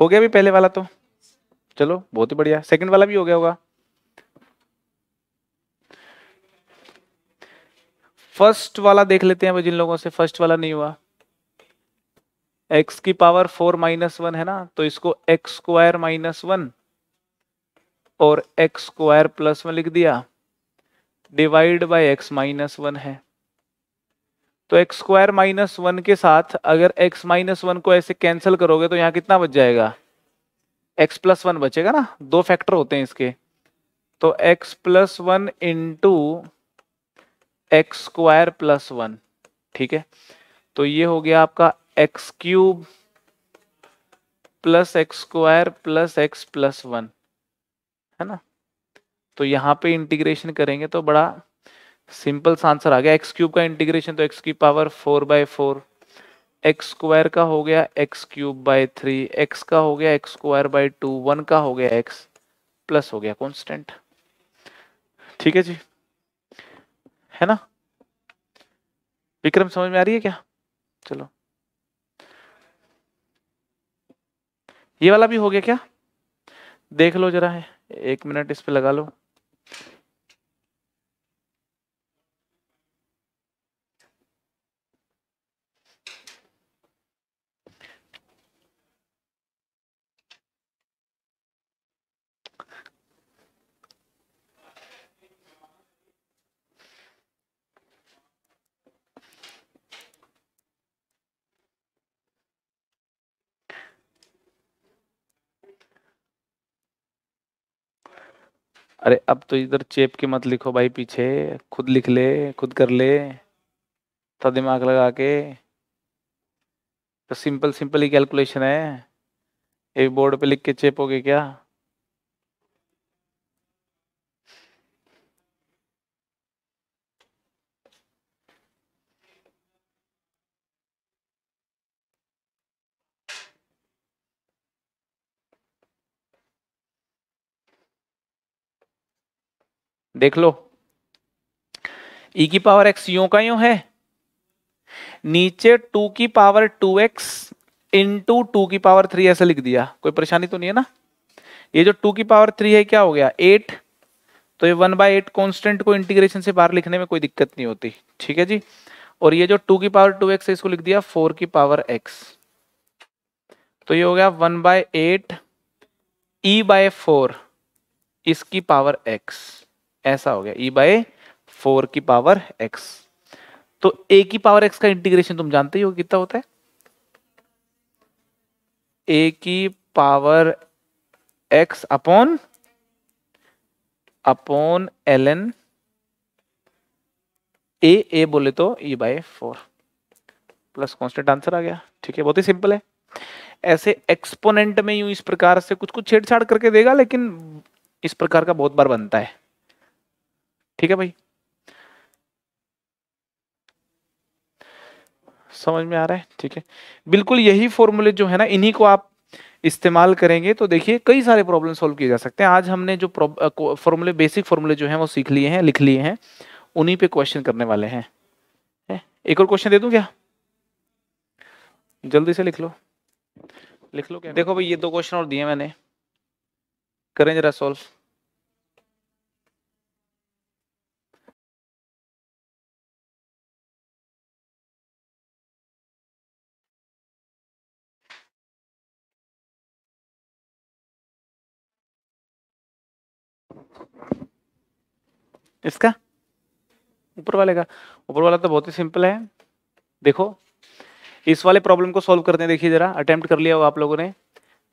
हो गया भी पहले वाला तो चलो बहुत ही बढ़िया सेकंड वाला भी हो गया होगा फर्स्ट वाला देख लेते हैं जिन लोगों से फर्स्ट वाला नहीं हुआ x की पावर फोर माइनस वन है ना तो इसको एक्स स्क्वायर माइनस वन और एक्स स्क्वायर प्लस वन लिख दिया divide by x minus one है तो एक्स स्क्वायर माइनस वन के साथ अगर एक्स माइनस वन को ऐसे कैंसिल करोगे तो यहाँ कितना बच जाएगा एक्स प्लस वन बचेगा ना दो फैक्टर होते हैं इसके तो x plus one into x square plus one ठीक है तो ये हो गया आपका x cube plus x square plus x plus one है ना तो यहाँ पे इंटीग्रेशन करेंगे तो बड़ा सिंपल सा आंसर आ गया एक्स क्यूब का इंटीग्रेशन तो एक्स की power four by four x square का हो गया x cube by three x का हो गया x square by two one का हो गया एक्स प्लस हो गया कॉन्स्टेंट ठीक है जी है ना विक्रम समझ में आ रही है क्या चलो ये वाला भी हो गया क्या देख लो जरा है एक मिनट इस पे लगा लो अरे अब तो इधर चेप के मत लिखो भाई पीछे खुद लिख ले खुद कर ले तो दिमाग लगा के तो सिंपल सिंपल ही कैलकुलेशन है एक बोर्ड पे लिख के चेप हो गए क्या देख लो ई e की पावर एक्स यू का यू है नीचे टू की power two x into two की पावर थ्री ऐसे लिख दिया कोई परेशानी तो नहीं है ना ये जो टू की पावर थ्री है क्या हो गया एट तो ये 1 बाई एट कॉन्स्टेंट को इंटीग्रेशन से बाहर लिखने में कोई दिक्कत नहीं होती ठीक है जी और ये जो टू की पावर टू एक्स है इसको लिख दिया फोर की पावर एक्स तो ये हो गया one by eight e by four इसकी पावर एक्स ऐसा हो गया ई बाय फोर की पावर एक्स तो ए की पावर एक्स का इंटीग्रेशन तुम जानते ही हो कितना होता है ए की power x upon upon l n a a बोले तो e by four plus constant answer आ गया ठीक है बहुत ही सिंपल है ऐसे एक्सपोनेंट में यूं इस प्रकार से कुछ कुछ छेड़छाड़ करके देगा लेकिन इस प्रकार का बहुत बार बनता है ठीक है भाई समझ में आ रहा है ठीक है बिल्कुल यही फॉर्मूले जो है ना इन्हीं को आप इस्तेमाल करेंगे तो देखिए कई सारे प्रॉब्लम सॉल्व किए जा सकते हैं आज हमने जो फॉर्मूले बेसिक फॉर्मूले जो हैं वो सीख लिए हैं लिख लिए हैं उन्हीं पे क्वेश्चन करने वाले हैं एक और क्वेश्चन दे दूं क्या जल्दी से लिख लो लिख लो क्या देखो भाई ये दो क्वेश्चन और दिए मैंने करें जरा सॉल्व इसका ऊपर वाले का ऊपर वाला तो बहुत ही सिंपल है देखो इस वाले प्रॉब्लम को सॉल्व करते हैं देखिए जरा अटेम्प्ट कर लिया होगा आप लोगों ने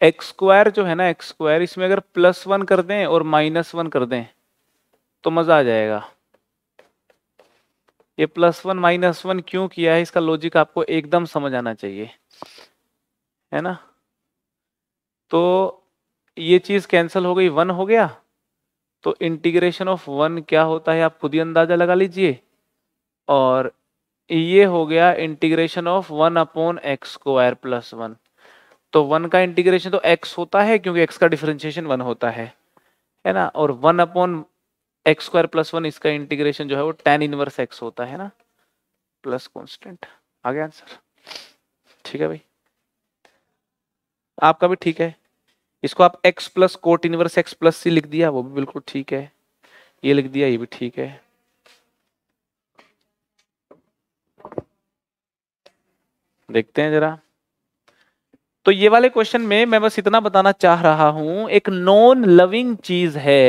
एक्स स्क्वायर जो है ना एक्स स्क्वायर इसमें अगर प्लस वन कर दें और माइनस वन कर दें तो मजा आ जाएगा ये प्लस वन माइनस वन क्यों किया है इसका लॉजिक आपको एकदम समझ आना चाहिए है ना तो ये चीज कैंसिल हो गई वन हो गया तो इंटीग्रेशन ऑफ वन क्या होता है आप खुद ही अंदाजा लगा लीजिए और ये हो गया integration of one upon x square plus one तो वन का इंटीग्रेशन तो एक्स होता है क्योंकि एक्स का डिफरेंशिएशन वन होता है है ना और one upon x square plus one इसका इंटीग्रेशन जो है वो टेन इनवर्स एक्स होता है ना प्लस कॉन्स्टेंट आ गया आंसर ठीक है भाई आपका भी ठीक है इसको आप x plus cot inverse x plus c लिख दिया वो भी बिल्कुल ठीक है ये लिख दिया ये भी ठीक है देखते हैं जरा तो ये वाले क्वेश्चन में मैं बस इतना बताना चाह रहा हूं एक नॉन लविंग चीज है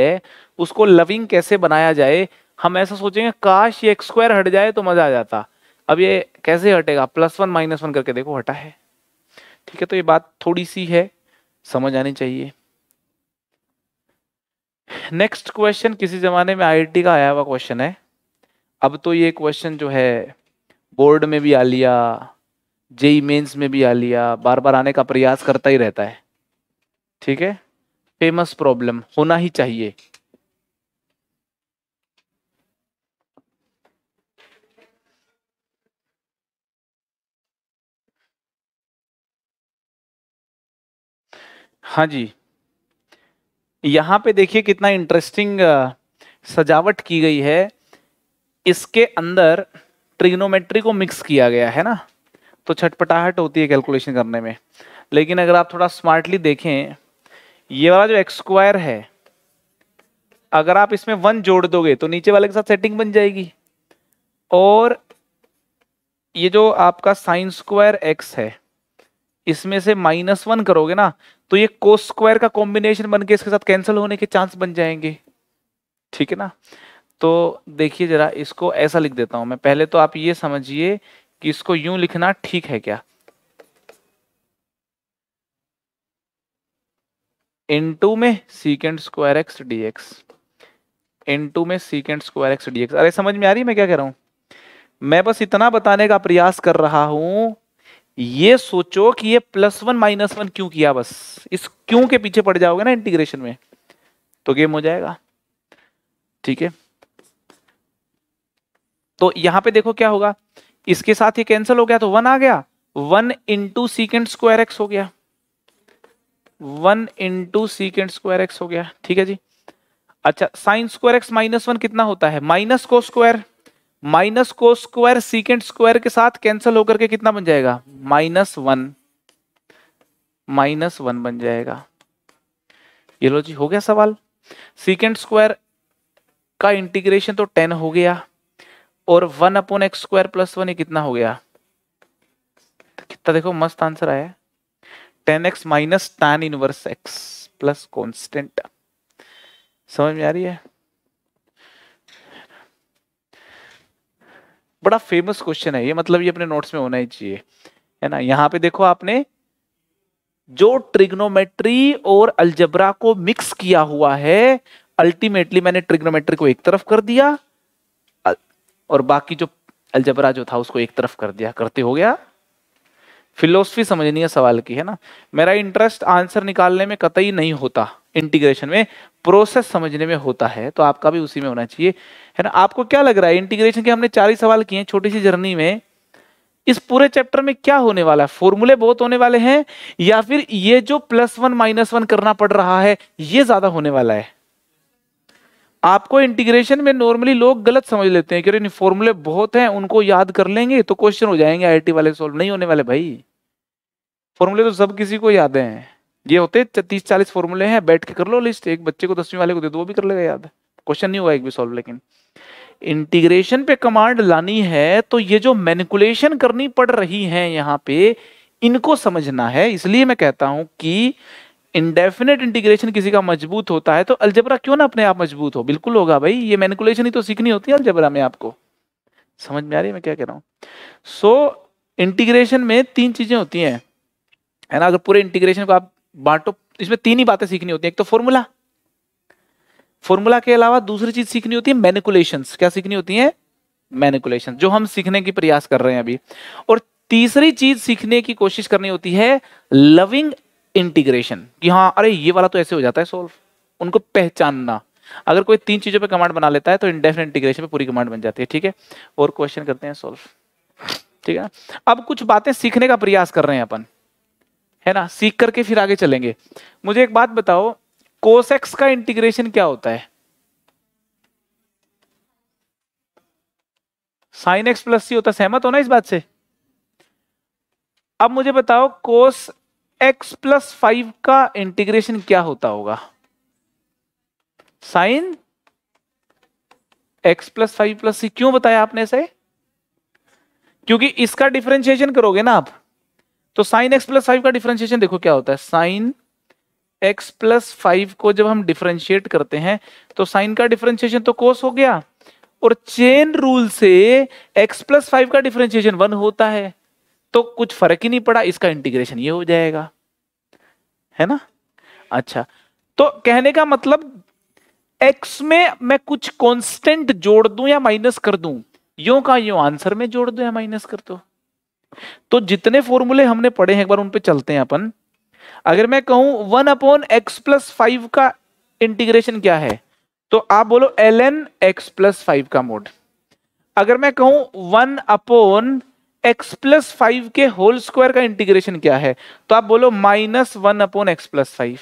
उसको लविंग कैसे बनाया जाए हम ऐसा सोचेंगे काश ये स्क्वायर हट जाए तो मजा आ जाता अब ये कैसे हटेगा प्लस वन माइनस वन करके देखो हटा है ठीक है तो ये बात थोड़ी सी है समझ आनी चाहिए नेक्स्ट क्वेश्चन किसी ज़माने में आईआईटी का आया हुआ क्वेश्चन है अब तो ये क्वेश्चन जो है बोर्ड में भी आ लिया जेई मेंस e में भी आ लिया बार बार आने का प्रयास करता ही रहता है ठीक है फेमस प्रॉब्लम होना ही चाहिए हाँ जी यहाँ पे देखिए कितना इंटरेस्टिंग सजावट की गई है इसके अंदर ट्रिग्नोमेट्री को मिक्स किया गया है ना तो छटपटाहट होती है कैलकुलेशन करने में लेकिन अगर आप थोड़ा स्मार्टली देखें ये वाला जो एक्सक्वायर है अगर आप इसमें वन जोड़ दोगे तो नीचे वाले के साथ सेटिंग बन जाएगी और ये जो आपका साइन स्क्वायर एक्स है इसमें से माइनस वन करोगे ना तो ये कोस स्क्वायर का कॉम्बिनेशन बन के इसके साथ कैंसिल होने के चांस बन जाएंगे ठीक है ना तो देखिए जरा इसको ऐसा लिख देता हूं मैं पहले तो आप ये समझिए कि इसको यूं लिखना ठीक है क्या टू में secant square x d x two में secant square x d x अरे समझ में आ रही है मैं क्या कह रहा हूं मैं बस इतना बताने का प्रयास कर रहा हूं ये सोचो कि ये प्लस वन माइनस वन क्यों किया बस इस क्यों के पीछे पड़ जाओगे ना इंटीग्रेशन में तो गेम हो जाएगा ठीक है तो यहां पे देखो क्या होगा इसके साथ ये कैंसिल हो गया तो वन आ गया one into secant square x हो गया one into secant square x हो गया ठीक है जी अच्छा sine square x minus one कितना होता है माइनस को स्क्वायर माइनस को स्क्वायर सीकेंड स्क्वायर के साथ कैंसिल होकर के कितना बन जाएगा माइनस वन माइनस वन बन जाएगा ये लो जी हो गया सवाल सीकेंड स्क्वायर का इंटीग्रेशन तो टेन हो गया और one upon x square plus one ये कितना हो गया तो कितना देखो मस्त आंसर आया tan x minus tan inverse x plus constant समझ में आ रही है बड़ा फेमस क्वेश्चन है ये मतलब ये अपने नोट्स में होना ही चाहिए है ना यहाँ पे देखो आपने जो ट्रिग्नोमेट्री और अल्जबरा को मिक्स किया हुआ है अल्टीमेटली मैंने ट्रिग्नोमेट्री को एक तरफ कर दिया और बाकी जो अलजबरा जो था उसको एक तरफ कर दिया करते हो गया फिलोसफी समझनी है सवाल की है ना मेरा इंटरेस्ट आंसर निकालने में कतई नहीं होता इंटीग्रेशन में प्रोसेस समझने में होता है तो आपका भी उसी में होना चाहिए है ना आपको क्या लग रहा है इंटीग्रेशन के हमने चार ही सवाल किए हैं छोटी सी जर्नी में इस पूरे चैप्टर में क्या होने वाला है फॉर्मूले बहुत होने वाले हैं या फिर ये जो प्लस वन माइनस वन करना पड़ रहा है ये ज्यादा होने वाला है आपको इंटीग्रेशन में नॉर्मली लोग गलत समझ लेते हैं क्योंकि फॉर्मूले बहुत हैं उनको याद कर लेंगे तो क्वेश्चन हो जाएंगे आईटी वाले सॉल्व नहीं होने वाले भाई फॉर्मूले तो सब किसी को याद हैं ये होते तीस चालीस फॉर्मूले हैं बैठ के कर लो लिस्ट एक बच्चे को दसवीं वाले को दे दो वो भी कर लेगा याद क्वेश्चन नहीं हुआ एक भी सॉल्व लेकिन इंटीग्रेशन पे कमांड लानी है तो ये जो मैनिकुलेशन करनी पड़ रही है यहाँ पे इनको समझना है इसलिए मैं कहता हूं कि इंडेफिनेट इंटीग्रेशन किसी का मजबूत होता है तो अल्जबरा क्यों ना अपने आप मजबूत हो बिल्कुल होगा भाई ये मैनिकुलेशन ही तो सीखनी होती है अल्जबरा में आपको समझ में आ रही है मैं क्या कह रहा हूँ सो so, इंटीग्रेशन में तीन चीजें होती हैं है ना अगर पूरे इंटीग्रेशन को आप बांटो इसमें तीन ही बातें सीखनी होती है एक तो फॉर्मूला फॉर्मूला के अलावा दूसरी चीज सीखनी होती है मैनिकुलेशन क्या सीखनी होती है मैनिकुलेशन जो हम सीखने की प्रयास कर रहे हैं अभी और तीसरी चीज सीखने की कोशिश करनी होती है लविंग इंटीग्रेशन कि हाँ अरे ये वाला तो ऐसे हो जाता है सोल्व उनको पहचानना अगर कोई तीन चीजों पे कमांड बना लेता है तो इंडेफिनेट इंटीग्रेशन पे पूरी कमांड बन जाती है ठीक है और क्वेश्चन करते हैं सोल्व ठीक है अब कुछ बातें सीखने का प्रयास कर रहे हैं अपन है ना सीख करके फिर आगे चलेंगे मुझे एक बात बताओ कोस एक्स का इंटीग्रेशन क्या होता है साइन एक्स प्लस सी होता है सहमत हो ना इस बात से अब मुझे बताओ कोस एक्स प्लस फाइव का इंटीग्रेशन क्या होता होगा sine x plus five plus c क्यों बताया आपने ऐसे क्योंकि इसका डिफरेंशिएशन करोगे ना आप तो साइन एक्स प्लस फाइव का डिफ्रेंशिएशन देखो क्या होता है साइन x प्लस फाइव को जब हम डिफ्रेंशिएट करते हैं तो साइन का डिफ्रेंशिएशन तो कोस हो गया और चेन रूल से x प्लस फाइव का डिफ्रेंशिएशन वन होता है तो कुछ फर्क ही नहीं पड़ा इसका इंटीग्रेशन ये हो जाएगा है ना अच्छा तो कहने का मतलब x में मैं कुछ कांस्टेंट जोड़ दूं या माइनस कर दूं यो का यो आंसर में जोड़ दूं या माइनस कर दो तो जितने फॉर्मूले हमने पढ़े हैं एक बार उन पे चलते हैं अपन अगर मैं कहूं one upon x plus five का इंटीग्रेशन क्या है तो आप बोलो l n x plus five का मोड अगर मैं कहूं one upon x plus five के होल स्क्वायर का इंटीग्रेशन क्या है तो आप बोलो minus one upon x plus five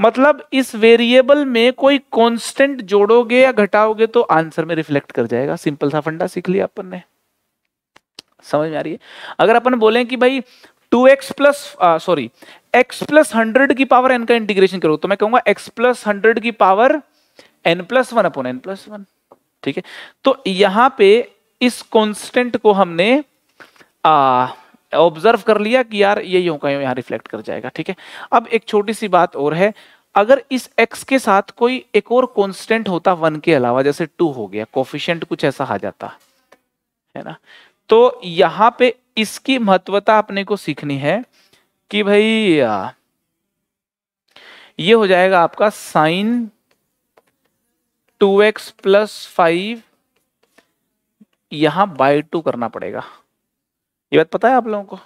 मतलब इस वेरिएबल में कोई कांस्टेंट जोड़ोगे या घटाओगे तो आंसर में रिफ्लेक्ट कर जाएगा सिंपल सा फंडा सीख लिया अपन ने समझ में आ रही है अगर अपन बोले कि भाई two x plus sorry x plus hundred की पावर एन का इंटीग्रेशन करो तो मैं कहूंगा एक्स प्लस हंड्रेड की power n plus one upon n plus one ठीक है तो यहां पे इस कांस्टेंट को हमने ऑब्जर्व कर लिया कि यार ये यूं का यहां रिफ्लेक्ट कर जाएगा ठीक है अब एक छोटी सी बात और है अगर इस x के साथ कोई एक और कांस्टेंट होता वन के अलावा जैसे टू हो गया कोफिशियंट कुछ ऐसा आ जाता है ना तो यहां पे इसकी महत्वता अपने को सीखनी है कि भाई ये हो जाएगा आपका sine two x plus five यहां बाई टू करना पड़ेगा ये बात पता है आप लोगों को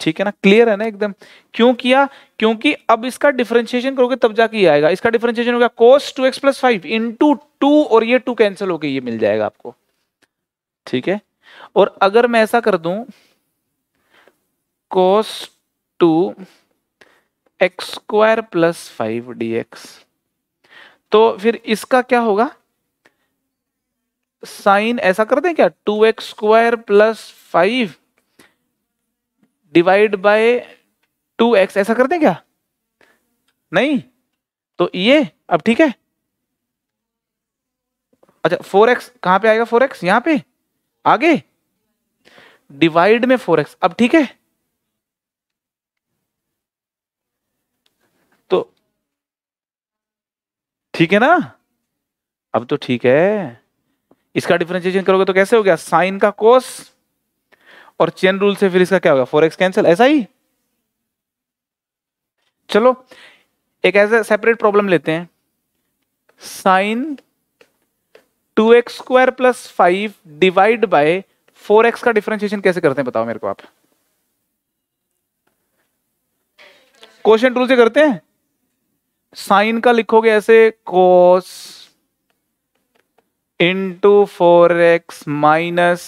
ठीक है ना क्लियर है ना एकदम क्यों किया क्योंकि अब इसका डिफरेंशिएशन करोगे तब जाके ये आएगा इसका डिफरेंशिएशन होगा cos two x plus five into two और ये टू कैंसिल होकर ये मिल जाएगा आपको ठीक है और अगर मैं ऐसा कर दूं cos two x square plus five d तो फिर इसका क्या होगा साइन ऐसा कर दें क्या two x square plus five divide by two x ऐसा कर दें क्या नहीं तो ये अब ठीक है अच्छा फोर एक्स कहां पर आएगा फोर एक्स यहां पे आगे डिवाइड में फोर एक्स अब ठीक है तो ठीक है ना अब तो ठीक है इसका डिफ्रेंशिएशन करोगे तो कैसे हो गया साइन का कोस और चेन रूल से फिर इसका क्या होगा फोर एक्स कैंसिल ऐसा ही चलो एक ऐसा सेपरेट प्रॉब्लम लेते हैं sine two x square plus five divide by four x का डिफरेंशिएशन कैसे करते हैं बताओ मेरे को आप क्वेश्चन रूल से करते हैं साइन का लिखोगे ऐसे cos into four x minus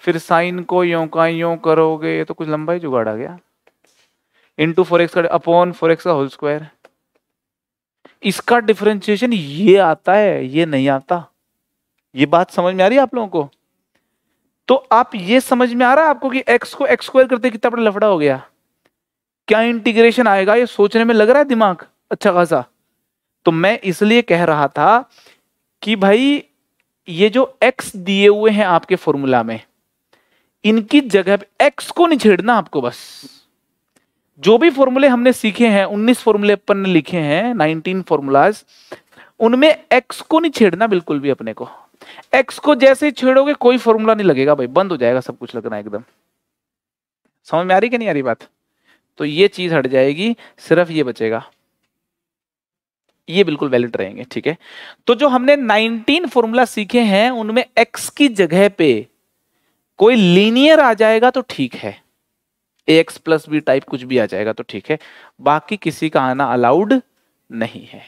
फिर साइन को यो का यो करोगे तो कुछ लंबा ही जुगाड़ आ गया इंटू फोर एक्स का अपॉन फोर एक्स का होल स्क्वायर इसका डिफरेंशिएशन ये आता है ये नहीं आता ये बात समझ में आ रही है आप लोगों को तो आप ये समझ में आ रहा है आपको कि x को एक्स स्क्वायर करते कितना बड़ा लफड़ा हो गया क्या इंटीग्रेशन आएगा ये सोचने में लग रहा है दिमाग अच्छा खासा तो मैं इसलिए कह रहा था कि भाई ये जो एक्स दिए हुए हैं आपके फॉर्मूला में इनकी जगह पे एक्स को नहीं छेड़ना आपको बस जो भी फॉर्मूले हमने सीखे हैं 19 फॉर्मूले अपन ने लिखे हैं 19 फॉर्मूलाज उनमें एक्स को नहीं छेड़ना बिल्कुल भी अपने को एक्स को जैसे ही छेड़ोगे कोई फॉर्मूला नहीं लगेगा भाई बंद हो जाएगा सब कुछ लगना एकदम समझ में आ रही कि नहीं आ रही बात तो ये चीज हट जाएगी सिर्फ ये बचेगा ये बिल्कुल वैलिड रहेंगे ठीक है तो जो हमने 19 फॉर्मूला सीखे हैं उनमें x की जगह पे कोई लीनियर आ जाएगा तो ठीक है a x plus b type कुछ भी आ जाएगा तो ठीक है बाकी किसी का आना अलाउड नहीं है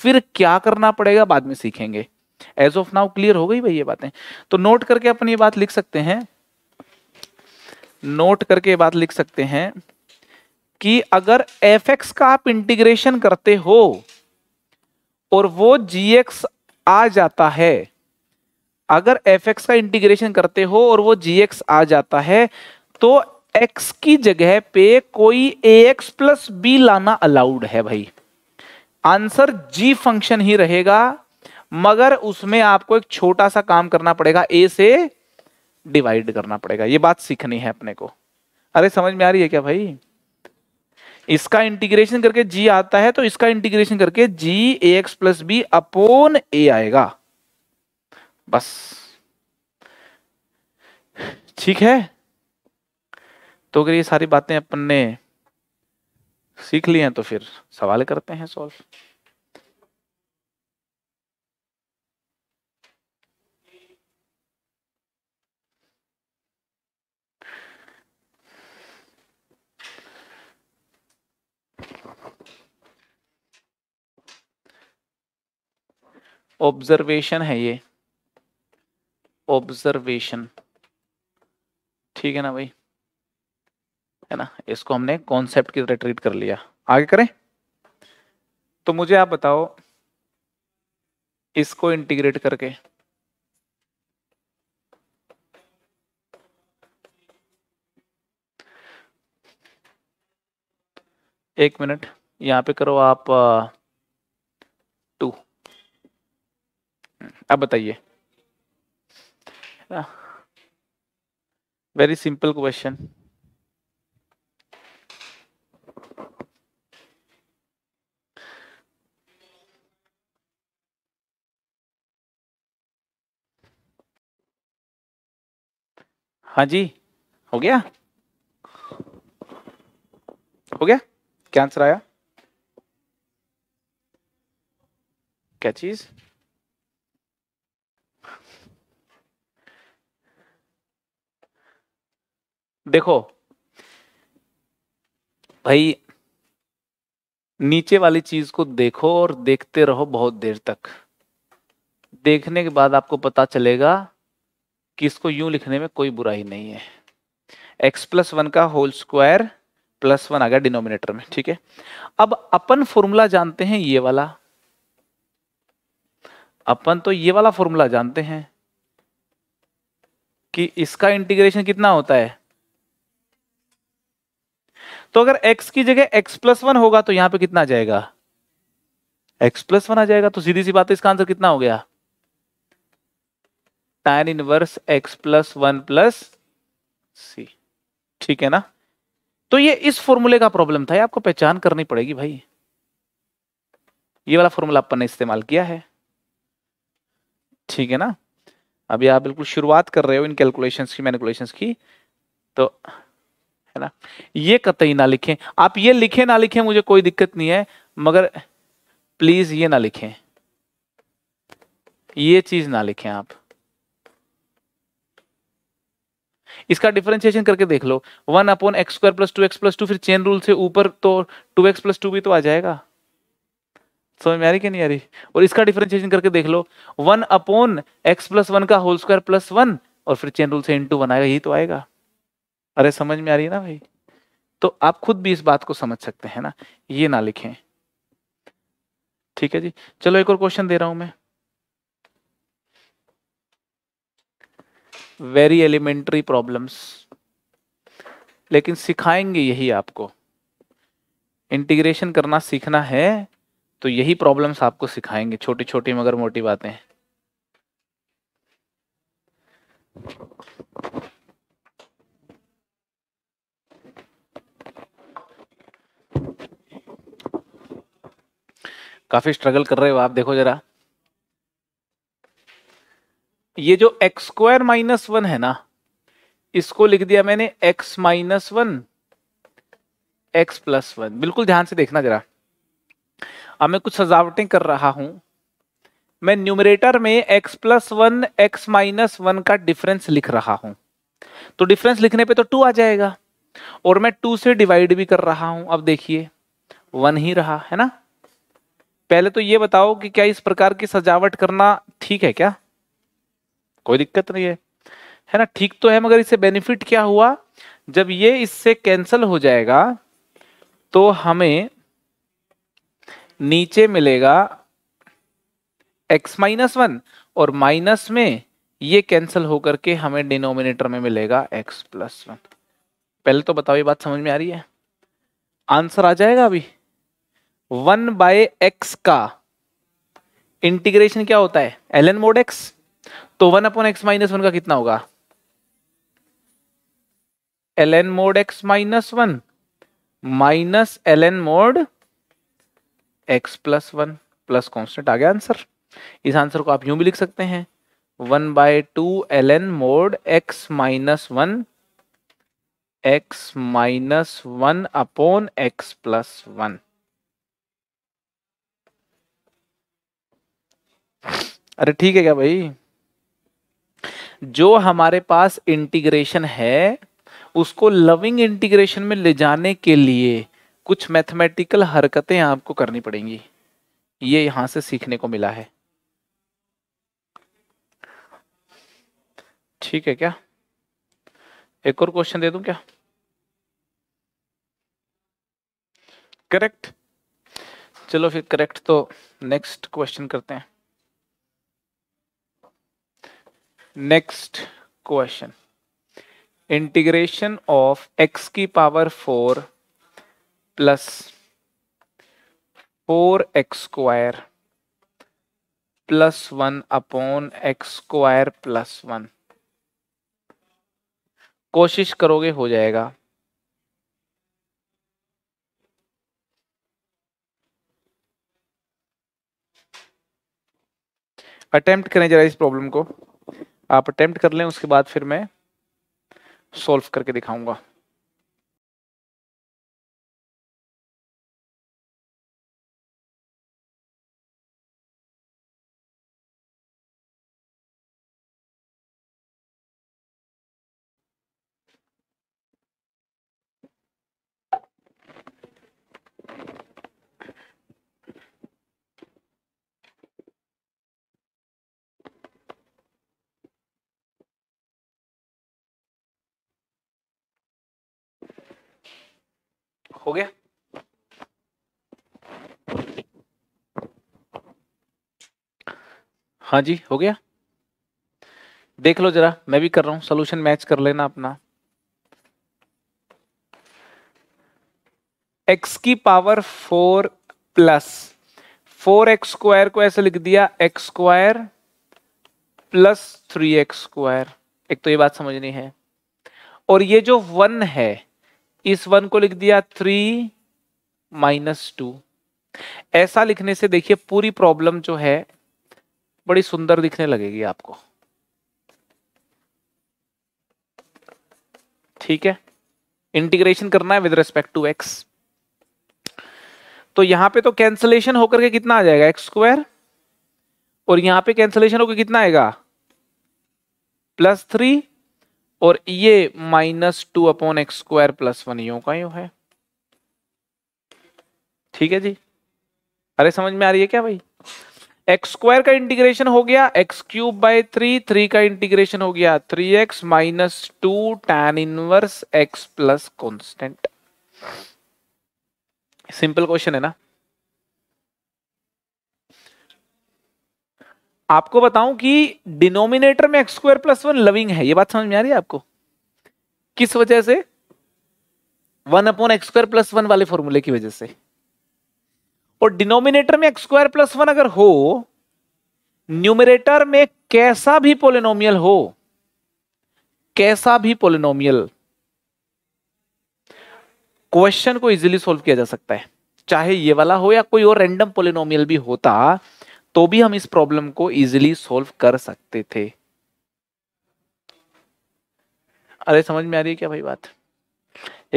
फिर क्या करना पड़ेगा बाद में सीखेंगे एज ऑफ नाउ क्लियर हो गई भाई ये बातें तो नोट करके अपन ये बात लिख सकते हैं नोट करके ये बात लिख सकते हैं कि अगर एफ एक्स का आप इंटीग्रेशन करते हो और वो जी एक्स आ जाता है अगर एफ एक्स का इंटीग्रेशन करते हो और वो जी एक्स आ जाता है तो एक्स की जगह पे कोई ए एक्स प्लस बी लाना अलाउड है भाई आंसर जी फंक्शन ही रहेगा मगर उसमें आपको एक छोटा सा काम करना पड़ेगा ए से डिवाइड करना पड़ेगा ये बात सीखनी है अपने को अरे समझ में आ रही है क्या भाई इसका इंटीग्रेशन करके जी आता है तो इसका इंटीग्रेशन करके जी a x plus b upon a आएगा बस ठीक है तो अगर ये सारी बातें अपन ने सीख ली हैं तो फिर सवाल करते हैं सॉल्व ऑब्जर्वेशन है ये ऑब्जर्वेशन ठीक है ना भाई है ना इसको हमने कॉन्सेप्ट की तरह ट्रीट कर लिया आगे करें तो मुझे आप बताओ इसको इंटीग्रेट करके एक मिनट यहां पे करो आप अब बताइए वेरी सिंपल क्वेश्चन हाँ जी हो गया हो गया क्या आंसर आया क्या चीज़ देखो भाई नीचे वाली चीज को देखो और देखते रहो बहुत देर तक देखने के बाद आपको पता चलेगा कि इसको यूं लिखने में कोई बुराई नहीं है एक्स प्लस वन का होल स्क्वायर प्लस वन आ गया डिनोमिनेटर में ठीक है अब अपन फॉर्मूला जानते हैं ये वाला अपन तो ये वाला फॉर्मूला जानते हैं कि इसका इंटीग्रेशन कितना होता है तो अगर x की जगह x प्लस वन होगा तो यहां पे कितना आ जाएगा x प्लस वन आ जाएगा तो सीधी सी बात है इसका आंसर कितना हो गया tan inverse x plus one plus सी ठीक है ना तो ये इस फॉर्मूले का प्रॉब्लम था ये आपको पहचान करनी पड़ेगी भाई ये वाला फॉर्मूला अपन ने इस्तेमाल किया है ठीक है ना अभी आप बिल्कुल शुरुआत कर रहे हो इन कैलकुलेशंस की मैनिकुलेशंस की तो है ना ये कतई ना लिखें आप ये लिखें ना लिखें मुझे कोई दिक्कत नहीं है मगर प्लीज ये ना लिखें ये चीज ना लिखें आप इसका डिफरेंशिएशन करके देख लो one upon x square plus two x plus two फिर चेन रूल से ऊपर तो टू एक्स प्लस टू भी तो आ जाएगा समझ में आ रही कि नहीं आ रही और इसका डिफरेंशिएशन करके देख लो one upon x plus one का होल स्क्वायर प्लस वन और फिर चेन रूल से इंटू वन आएगा यही तो आएगा अरे समझ में आ रही है ना भाई तो आप खुद भी इस बात को समझ सकते हैं ना ये ना लिखें ठीक है जी चलो एक और क्वेश्चन दे रहा हूं मैं वेरी एलिमेंट्री प्रॉब्लम्स लेकिन सिखाएंगे यही आपको इंटीग्रेशन करना सीखना है तो यही प्रॉब्लम्स आपको सिखाएंगे छोटी छोटी मगर मोटी बातें काफी स्ट्रगल कर रहे हो आप देखो जरा ये जो एक्स स्क्वायर माइनस वन है ना इसको लिख दिया मैंने x minus one x plus one बिल्कुल ध्यान से देखना जरा अब मैं कुछ सजावटें कर रहा हूं मैं न्यूमरेटर में x plus one x minus one का डिफरेंस लिख रहा हूं तो डिफरेंस लिखने पे तो टू आ जाएगा और मैं टू से डिवाइड भी कर रहा हूं अब देखिए वन ही रहा है ना पहले तो ये बताओ कि क्या इस प्रकार की सजावट करना ठीक है क्या कोई दिक्कत नहीं है है ना ठीक तो है मगर इससे बेनिफिट क्या हुआ जब ये इससे कैंसिल हो जाएगा तो हमें नीचे मिलेगा x माइनस वन और माइनस में ये कैंसिल होकर के हमें डिनोमिनेटर में मिलेगा x प्लस वन पहले तो बताओ ये बात समझ में आ रही है आंसर आ जाएगा अभी वन बाय एक्स का इंटीग्रेशन क्या होता है एल एन मोड एक्स तो one upon x minus one का कितना होगा l n mod x minus one minus l n mod x plus one plus constant आ गया आंसर इस आंसर को आप यूं भी लिख सकते हैं one by two l n mod x minus one x minus one upon x plus one अरे ठीक है क्या भाई जो हमारे पास इंटीग्रेशन है उसको लविंग इंटीग्रेशन में ले जाने के लिए कुछ मैथमेटिकल हरकतें आपको करनी पड़ेंगी ये यहां से सीखने को मिला है ठीक है क्या एक और क्वेश्चन दे दूं क्या करेक्ट चलो फिर करेक्ट तो नेक्स्ट क्वेश्चन करते हैं next question integration of x की power four plus four x square plus one upon x square plus one कोशिश करोगे हो जाएगा अटेम्प्ट करें जरा इस प्रॉब्लम को आप अटैम्प्ट कर लें उसके बाद फिर मैं सॉल्व करके दिखाऊंगा हो गया हाँ जी हो गया देख लो जरा मैं भी कर रहा हूं सोल्यूशन मैच कर लेना अपना एक्स की power four plus four x square को ऐसे लिख दिया x square plus three x square एक तो ये बात समझनी है और ये जो वन है इस वन को लिख दिया थ्री माइनस टू ऐसा लिखने से देखिए पूरी प्रॉब्लम जो है बड़ी सुंदर दिखने लगेगी आपको ठीक है इंटीग्रेशन करना है विद रेस्पेक्ट टू एक्स तो यहां पे तो कैंसलेशन होकर के कितना आ जाएगा एक्स स्क्वायर और यहां पे कैंसलेशन होकर कितना आएगा प्लस थ्री और ये minus two upon x square plus one यो का यो है ठीक है जी अरे समझ में आ रही है क्या भाई एक्स स्क्वायर का इंटीग्रेशन हो गया x cube by three three का इंटीग्रेशन हो गया three x minus two tan inverse x plus constant simple question है ना आपको बताऊं कि डिनोमिनेटर में एक्स स्क्वायर प्लस वन लविंग है ये बात समझ में आ रही है आपको किस वजह से one upon x square plus one वाले फॉर्मूले की वजह से और डिनोमिनेटर में एक्स स्क्वायर प्लस वन अगर हो न्यूमिनेटर में कैसा भी पोलिनोमियल हो कैसा भी पोलिनोमियल क्वेश्चन को इजीली सॉल्व किया जा सकता है चाहे ये वाला हो या कोई और रैंडम पोलिनोमियल भी होता तो भी हम इस प्रॉब्लम को इजीली सॉल्व कर सकते थे अरे समझ में आ रही है क्या भाई बात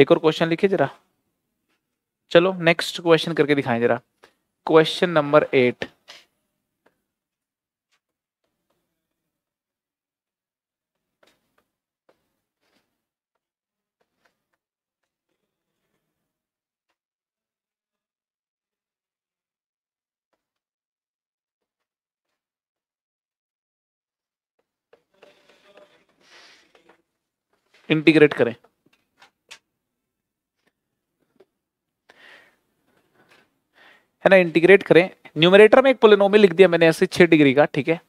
एक और क्वेश्चन लिखे जरा चलो नेक्स्ट क्वेश्चन करके दिखाएं जरा क्वेश्चन नंबर एट इंटीग्रेट करें है ना इंटीग्रेट करें न्यूमिनेटर में एक पोलिनोमी लिख दिया मैंने ऐसे छह डिग्री का ठीक है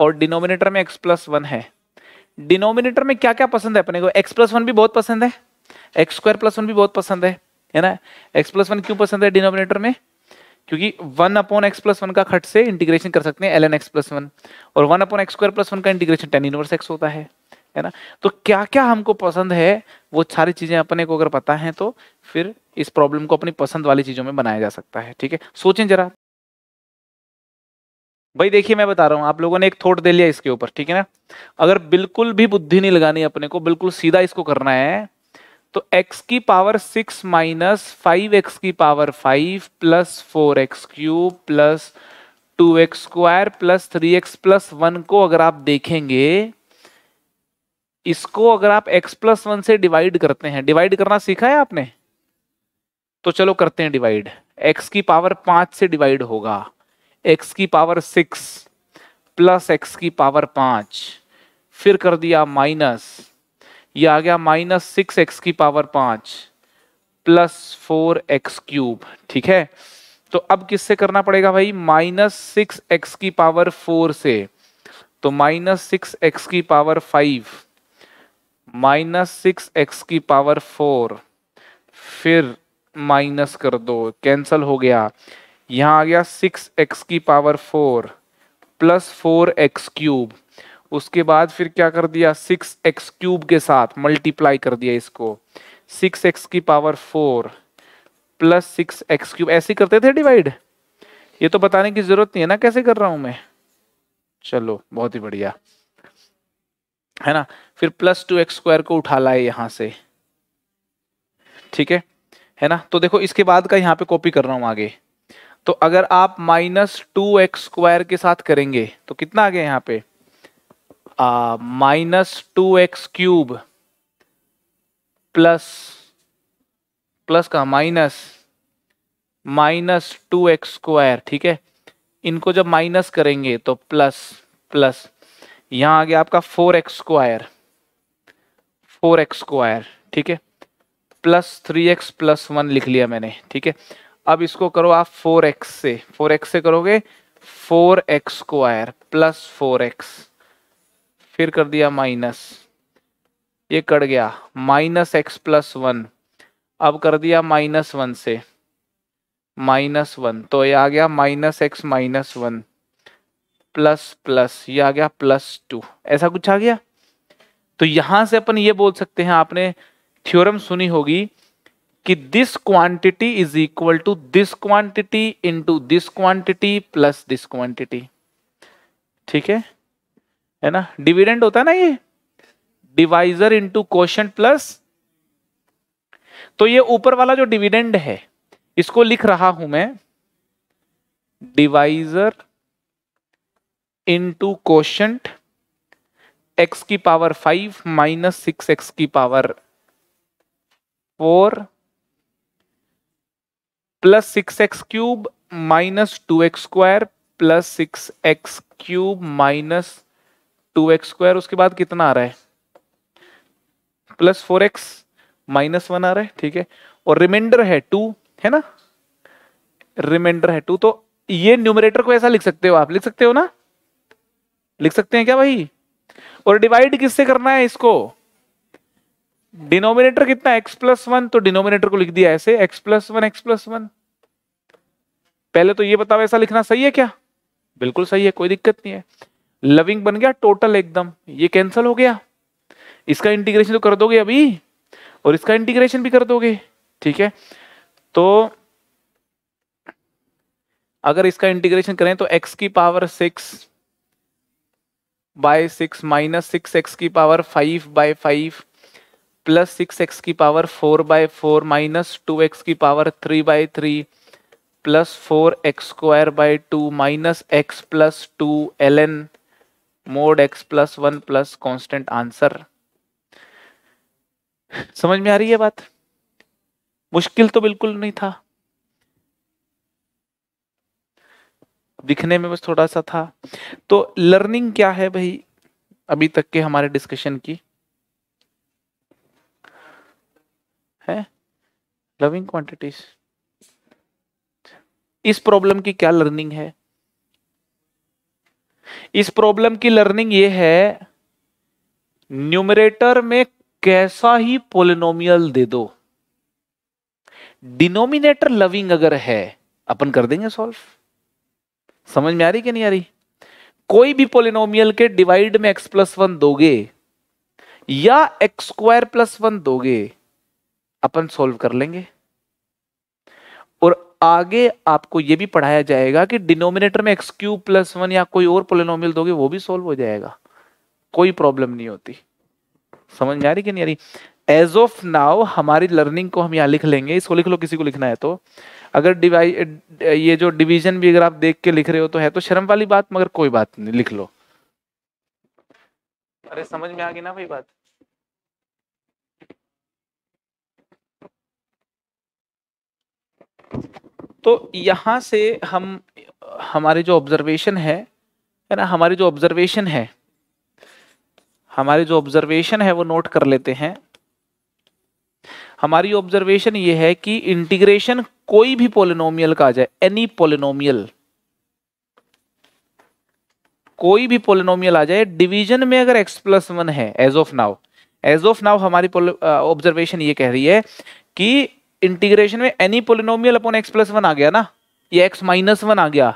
और डिनोमिनेटर में एक्स प्लस वन है डिनोमिनेटर में क्या क्या पसंद है अपने को एक्स प्लस वन भी बहुत पसंद है एक्स स्क्वायर प्लस वन भी बहुत पसंद है है ना एक्स प्लस वन क्यों पसंद है डिनोमिनेटर में क्योंकि one upon x plus one का खट से इंटीग्रेशन कर सकते हैं l n x plus one और one upon x square plus one का इंटीग्रेशन टेन इनवर्स एक्स होता है है ना तो क्या क्या हमको पसंद है वो सारी चीज़ें अपने को अगर पता है तो फिर इस प्रॉब्लम को अपनी पसंद वाली चीज़ों में बनाया जा सकता है ठीक है सोचें जरा भाई देखिए मैं बता रहा हूं आप लोगों ने एक थोट दे लिया इसके ऊपर ठीक है ना अगर बिल्कुल भी बुद्धि नहीं लगानी अपने को बिल्कुल सीधा इसको करना है तो x की power six minus five x की power five plus four x cube plus two x square plus three x plus one को अगर आप देखेंगे इसको अगर आप x प्लस वन से डिवाइड करते हैं डिवाइड करना सीखा है आपने तो चलो करते हैं डिवाइड x की पावर पांच से डिवाइड होगा x की पावर सिक्स प्लस एक्स की पावर पांच फिर कर दिया माइनस ये आ गया माइनस सिक्स एक्स की पावर पांच प्लस फोर एक्स क्यूब ठीक है तो अब किससे करना पड़ेगा भाई माइनस सिक्स एक्स की पावर फोर से तो माइनस सिक्स एक्स की power five minus six x की पावर फोर फिर माइनस कर दो कैंसल हो गया यहाँ आ गया सिक्स एक्स की power four plus four x cube उसके बाद फिर क्या कर दिया सिक्स एक्स क्यूब के साथ मल्टीप्लाई कर दिया इसको सिक्स एक्स की power four plus six x cube ऐसे करते थे डिवाइड ये तो बताने की जरूरत नहीं है ना कैसे कर रहा हूं मैं चलो बहुत ही बढ़िया है ना फिर प्लस टू एक्स स्क्वायर को उठा लाए यहां से ठीक है है ना तो देखो इसके बाद का यहां पे कॉपी कर रहा हूं आगे तो अगर आप माइनस टू एक्स स्क्वायर के साथ करेंगे तो कितना आ गया यहां पे minus two x cube plus plus का minus minus two x square ठीक है इनको जब माइनस करेंगे तो प्लस प्लस यहाँ आ गया आपका four x square four x square ठीक है plus three x plus one लिख लिया मैंने ठीक है अब इसको करो आप फोर एक्स से फोर एक्स से करोगे four x square plus four x फिर कर दिया माइनस ये कट गया माइनस एक्स प्लस वन अब कर दिया माइनस वन से माइनस वन तो ये आ गया minus x minus one plus plus ये आ गया प्लस टू ऐसा कुछ आ गया तो यहां से अपन ये बोल सकते हैं आपने थ्योरम सुनी होगी कि this quantity is equal to this quantity into this quantity plus this quantity ठीक है है ना डिविडेंड होता है ना ये डिवाइजर इंटू क्वेश्चन प्लस तो ये ऊपर वाला जो डिविडेंड है इसको लिख रहा हूं मैं डिवाइजर टू क्वेश्चन एक्स की power five minus six x की power four plus six x cube minus two x square plus six x cube minus two x square उसके बाद कितना आ रहा है plus four x minus one आ रहा है ठीक है और रिमाइंडर है टू है ना रिमाइंडर है टू तो ये न्यूमरेटर को ऐसा लिख सकते हो आप लिख सकते हो ना लिख सकते हैं क्या भाई और डिवाइड किससे करना है इसको डिनोमिनेटर कितना एक्स प्लस वन तो डिनोमिनेटर को लिख दिया ऐसे x plus one x plus one पहले तो ये बताओ ऐसा लिखना सही है क्या बिल्कुल सही है कोई दिक्कत नहीं है लविंग बन गया टोटल एकदम ये कैंसल हो गया इसका इंटीग्रेशन तो कर दोगे अभी और इसका इंटीग्रेशन भी कर दोगे ठीक है तो अगर इसका इंटीग्रेशन करें तो x की power six by six minus six x की power five by five plus six x की power four by four minus two x की power three by three plus four x square by two minus x plus two l n mod x plus one plus constant answer समझ में आ रही है बात मुश्किल तो बिल्कुल नहीं था दिखने में बस थोड़ा सा था तो लर्निंग क्या है भाई अभी तक के हमारे डिस्कशन की है लविंग क्वांटिटीज इस प्रॉब्लम की क्या लर्निंग है इस प्रॉब्लम की लर्निंग ये है न्यूमरेटर में कैसा ही पोलिनोमियल दे दो डिनोमिनेटर लविंग अगर है अपन कर देंगे सॉल्व समझ में आ रही कि नहीं आ रही कोई भी पोलिनोमियल के डिवाइड में एक्स प्लस वन दोगे या एक्स स्क्वायर प्लस वन दोगे अपन सोल्व कर लेंगे और आगे आपको यह भी पढ़ाया जाएगा कि डिनोमिनेटर में एक्स क्यू प्लस वन या कोई और पोलिनोमियल दोगे वो भी सोल्व हो जाएगा कोई प्रॉब्लम नहीं होती समझ में आ रही कि नहीं आ रही एज ऑफ नाउ हमारी लर्निंग को हम यहाँ लिख लेंगे इसको लिख लो किसी को लिखना है तो अगर डिवाइ ये जो डिवीजन भी अगर आप देख के लिख रहे हो तो है तो शर्म वाली बात मगर कोई बात नहीं लिख लो अरे समझ में आ गई ना भाई बात तो यहां से हम हमारे जो ऑब्जर्वेशन है है ना हमारी जो ऑब्जर्वेशन है हमारी जो ऑब्जर्वेशन है वो नोट कर लेते हैं हमारी ऑब्जर्वेशन ये है कि इंटीग्रेशन कोई भी पोलिनोमियल का आ जाए एनी पोलिनोमियल कोई भी पोलिनोमियल आ जाए डिवीजन में अगर एक्स प्लस वन है as of now as of now हमारी ऑब्जर्वेशन ये कह रही है कि इंटीग्रेशन में any polynomial upon x plus one आ गया ना ये एक्स माइनस वन आ गया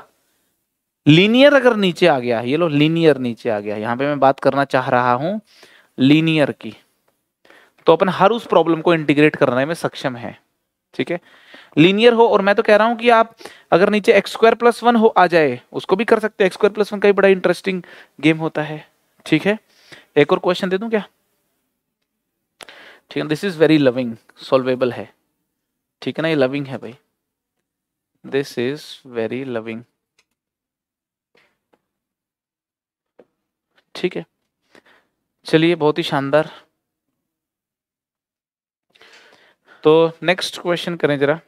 लीनियर अगर नीचे आ गया ये लो लीनियर नीचे आ गया यहां पे मैं बात करना चाह रहा हूं लीनियर की तो अपन हर उस प्रॉब्लम को इंटीग्रेट करने में सक्षम है ठीक है लीनियर हो और मैं तो कह रहा हूं कि आप अगर नीचे एक्स स्क्वायर प्लस वन हो आ जाए उसको भी कर सकते हैं एक्स स्क्वायर प्लस वन का भी बड़ा इंटरेस्टिंग गेम होता है ठीक है एक और क्वेश्चन दे दूं क्या ठीक है this is very loving solvable है ठीक है ना ये लविंग है भाई दिस इज वेरी लविंग ठीक है चलिए बहुत ही शानदार तो नेक्स्ट क्वेश्चन करें जरा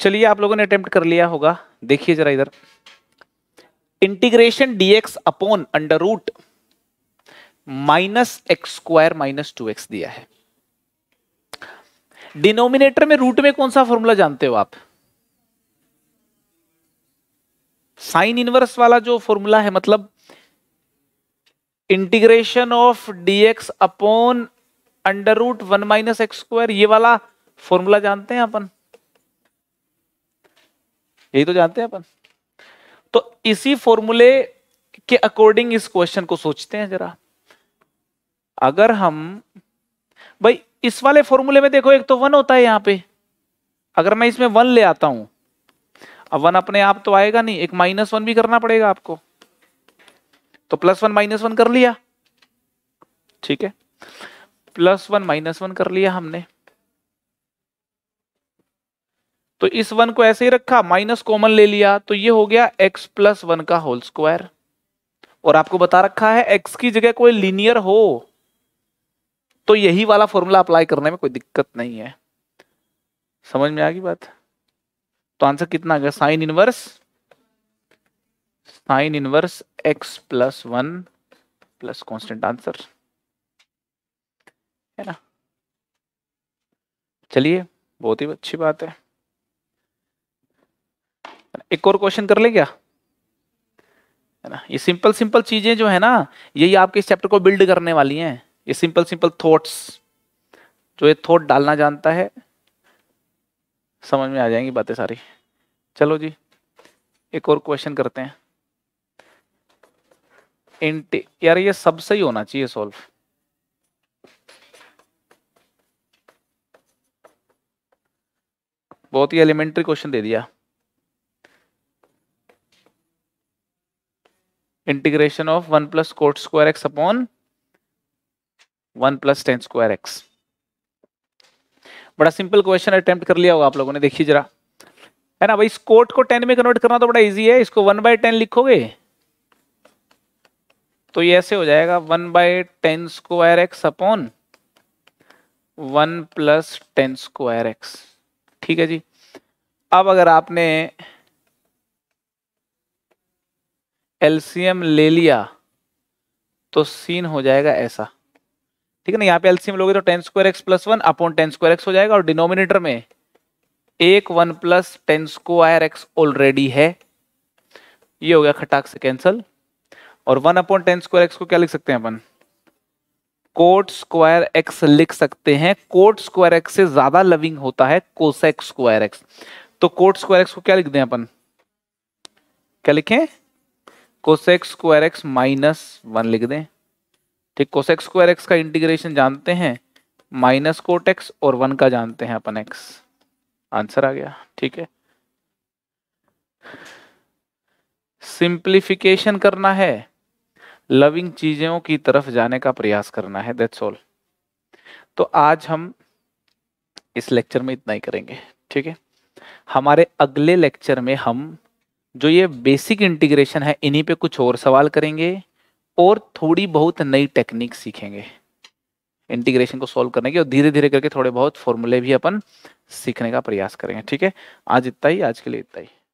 चलिए आप लोगों ने अटेम्प्ट कर लिया होगा देखिए जरा इधर integration dx upon under root minus x square minus two x दिया है डिनोमिनेटर में रूट में कौन सा फॉर्मूला जानते हो आप साइन इनवर्स वाला जो फॉर्मूला है मतलब integration of dx upon under root one minus x square ये वाला फॉर्मूला जानते हैं अपन यही तो जानते हैं अपन तो इसी फॉर्मूले के अकॉर्डिंग इस क्वेश्चन को सोचते हैं जरा अगर हम भाई इस वाले फॉर्मूले में देखो एक तो वन होता है यहां पे अगर मैं इसमें वन ले आता हूं अब वन अपने आप तो आएगा नहीं एक माइनस वन भी करना पड़ेगा आपको तो प्लस वन माइनस वन कर लिया ठीक है प्लस वन माइनस वन कर लिया हमने तो इस वन को ऐसे ही रखा माइनस कॉमन ले लिया तो ये हो गया एक्स प्लस वन का होल स्क्वायर और आपको बता रखा है एक्स की जगह कोई लीनियर हो तो यही वाला फॉर्मूला अप्लाई करने में कोई दिक्कत नहीं है समझ में आ गई बात तो आंसर कितना आ गया sine inverse sine inverse x plus one plus constant answer है ना चलिए बहुत ही अच्छी बात है एक और क्वेश्चन कर ले क्या है ना ये सिंपल सिंपल चीजें जो है ना यही आपके इस चैप्टर को बिल्ड करने वाली हैं ये सिंपल सिंपल थॉट्स जो ये थॉट डालना जानता है समझ में आ जाएंगी बातें सारी चलो जी एक और क्वेश्चन करते हैं इंटे यार ये सब सही होना चाहिए सॉल्व बहुत ही एलिमेंट्री क्वेश्चन दे दिया integration of one plus cot square x upon one plus tan square x बड़ा सिंपल क्वेश्चन अटेम्प्ट कर लिया होगा आप लोगों ने देखिए जरा है ना भाई इस कोट को टेन में कन्वर्ट करना तो बड़ा इजी है इसको वन बाय टेन लिखोगे तो ये ऐसे हो जाएगा one by tan square x upon one plus tan square x ठीक है जी अब अगर आपने एलसीएम ले लिया तो सीन हो जाएगा ऐसा ठीक है ना यहाँ पे एलसीएम लोगे तो tan square x plus one upon tan square x हो जाएगा और डिनोमिनेटर में एक one plus tan square x already है ये हो गया खटाक से कैंसल और one upon tan square x को क्या लिख सकते हैं अपन कोट स्क्वायर एक्स लिख सकते हैं कोट स्क्वायर एक्स से ज्यादा लविंग होता है कोसेक स्क्वायर एक्स तो कोट स्क्वायर एक्स को क्या लिख दें अपन क्या लिखें cosec square x minus one लिख दें ठीक कोसेक्स स्क्वायर एक्स का इंटीग्रेशन जानते हैं माइनस कोट एक्स और वन का जानते हैं अपन एक्स आंसर आ गया ठीक है सिंप्लीफिकेशन करना है लविंग चीज़ों की तरफ जाने का प्रयास करना है दैट्स ऑल तो आज हम इस लेक्चर में इतना ही करेंगे ठीक है हमारे अगले लेक्चर में हम जो ये बेसिक इंटीग्रेशन है इन्हीं पे कुछ और सवाल करेंगे और थोड़ी बहुत नई टेक्निक सीखेंगे इंटीग्रेशन को सॉल्व करने की और धीरे धीरे करके थोड़े बहुत फॉर्मूले भी अपन सीखने का प्रयास करेंगे ठीक है आज इतना ही आज के लिए इतना ही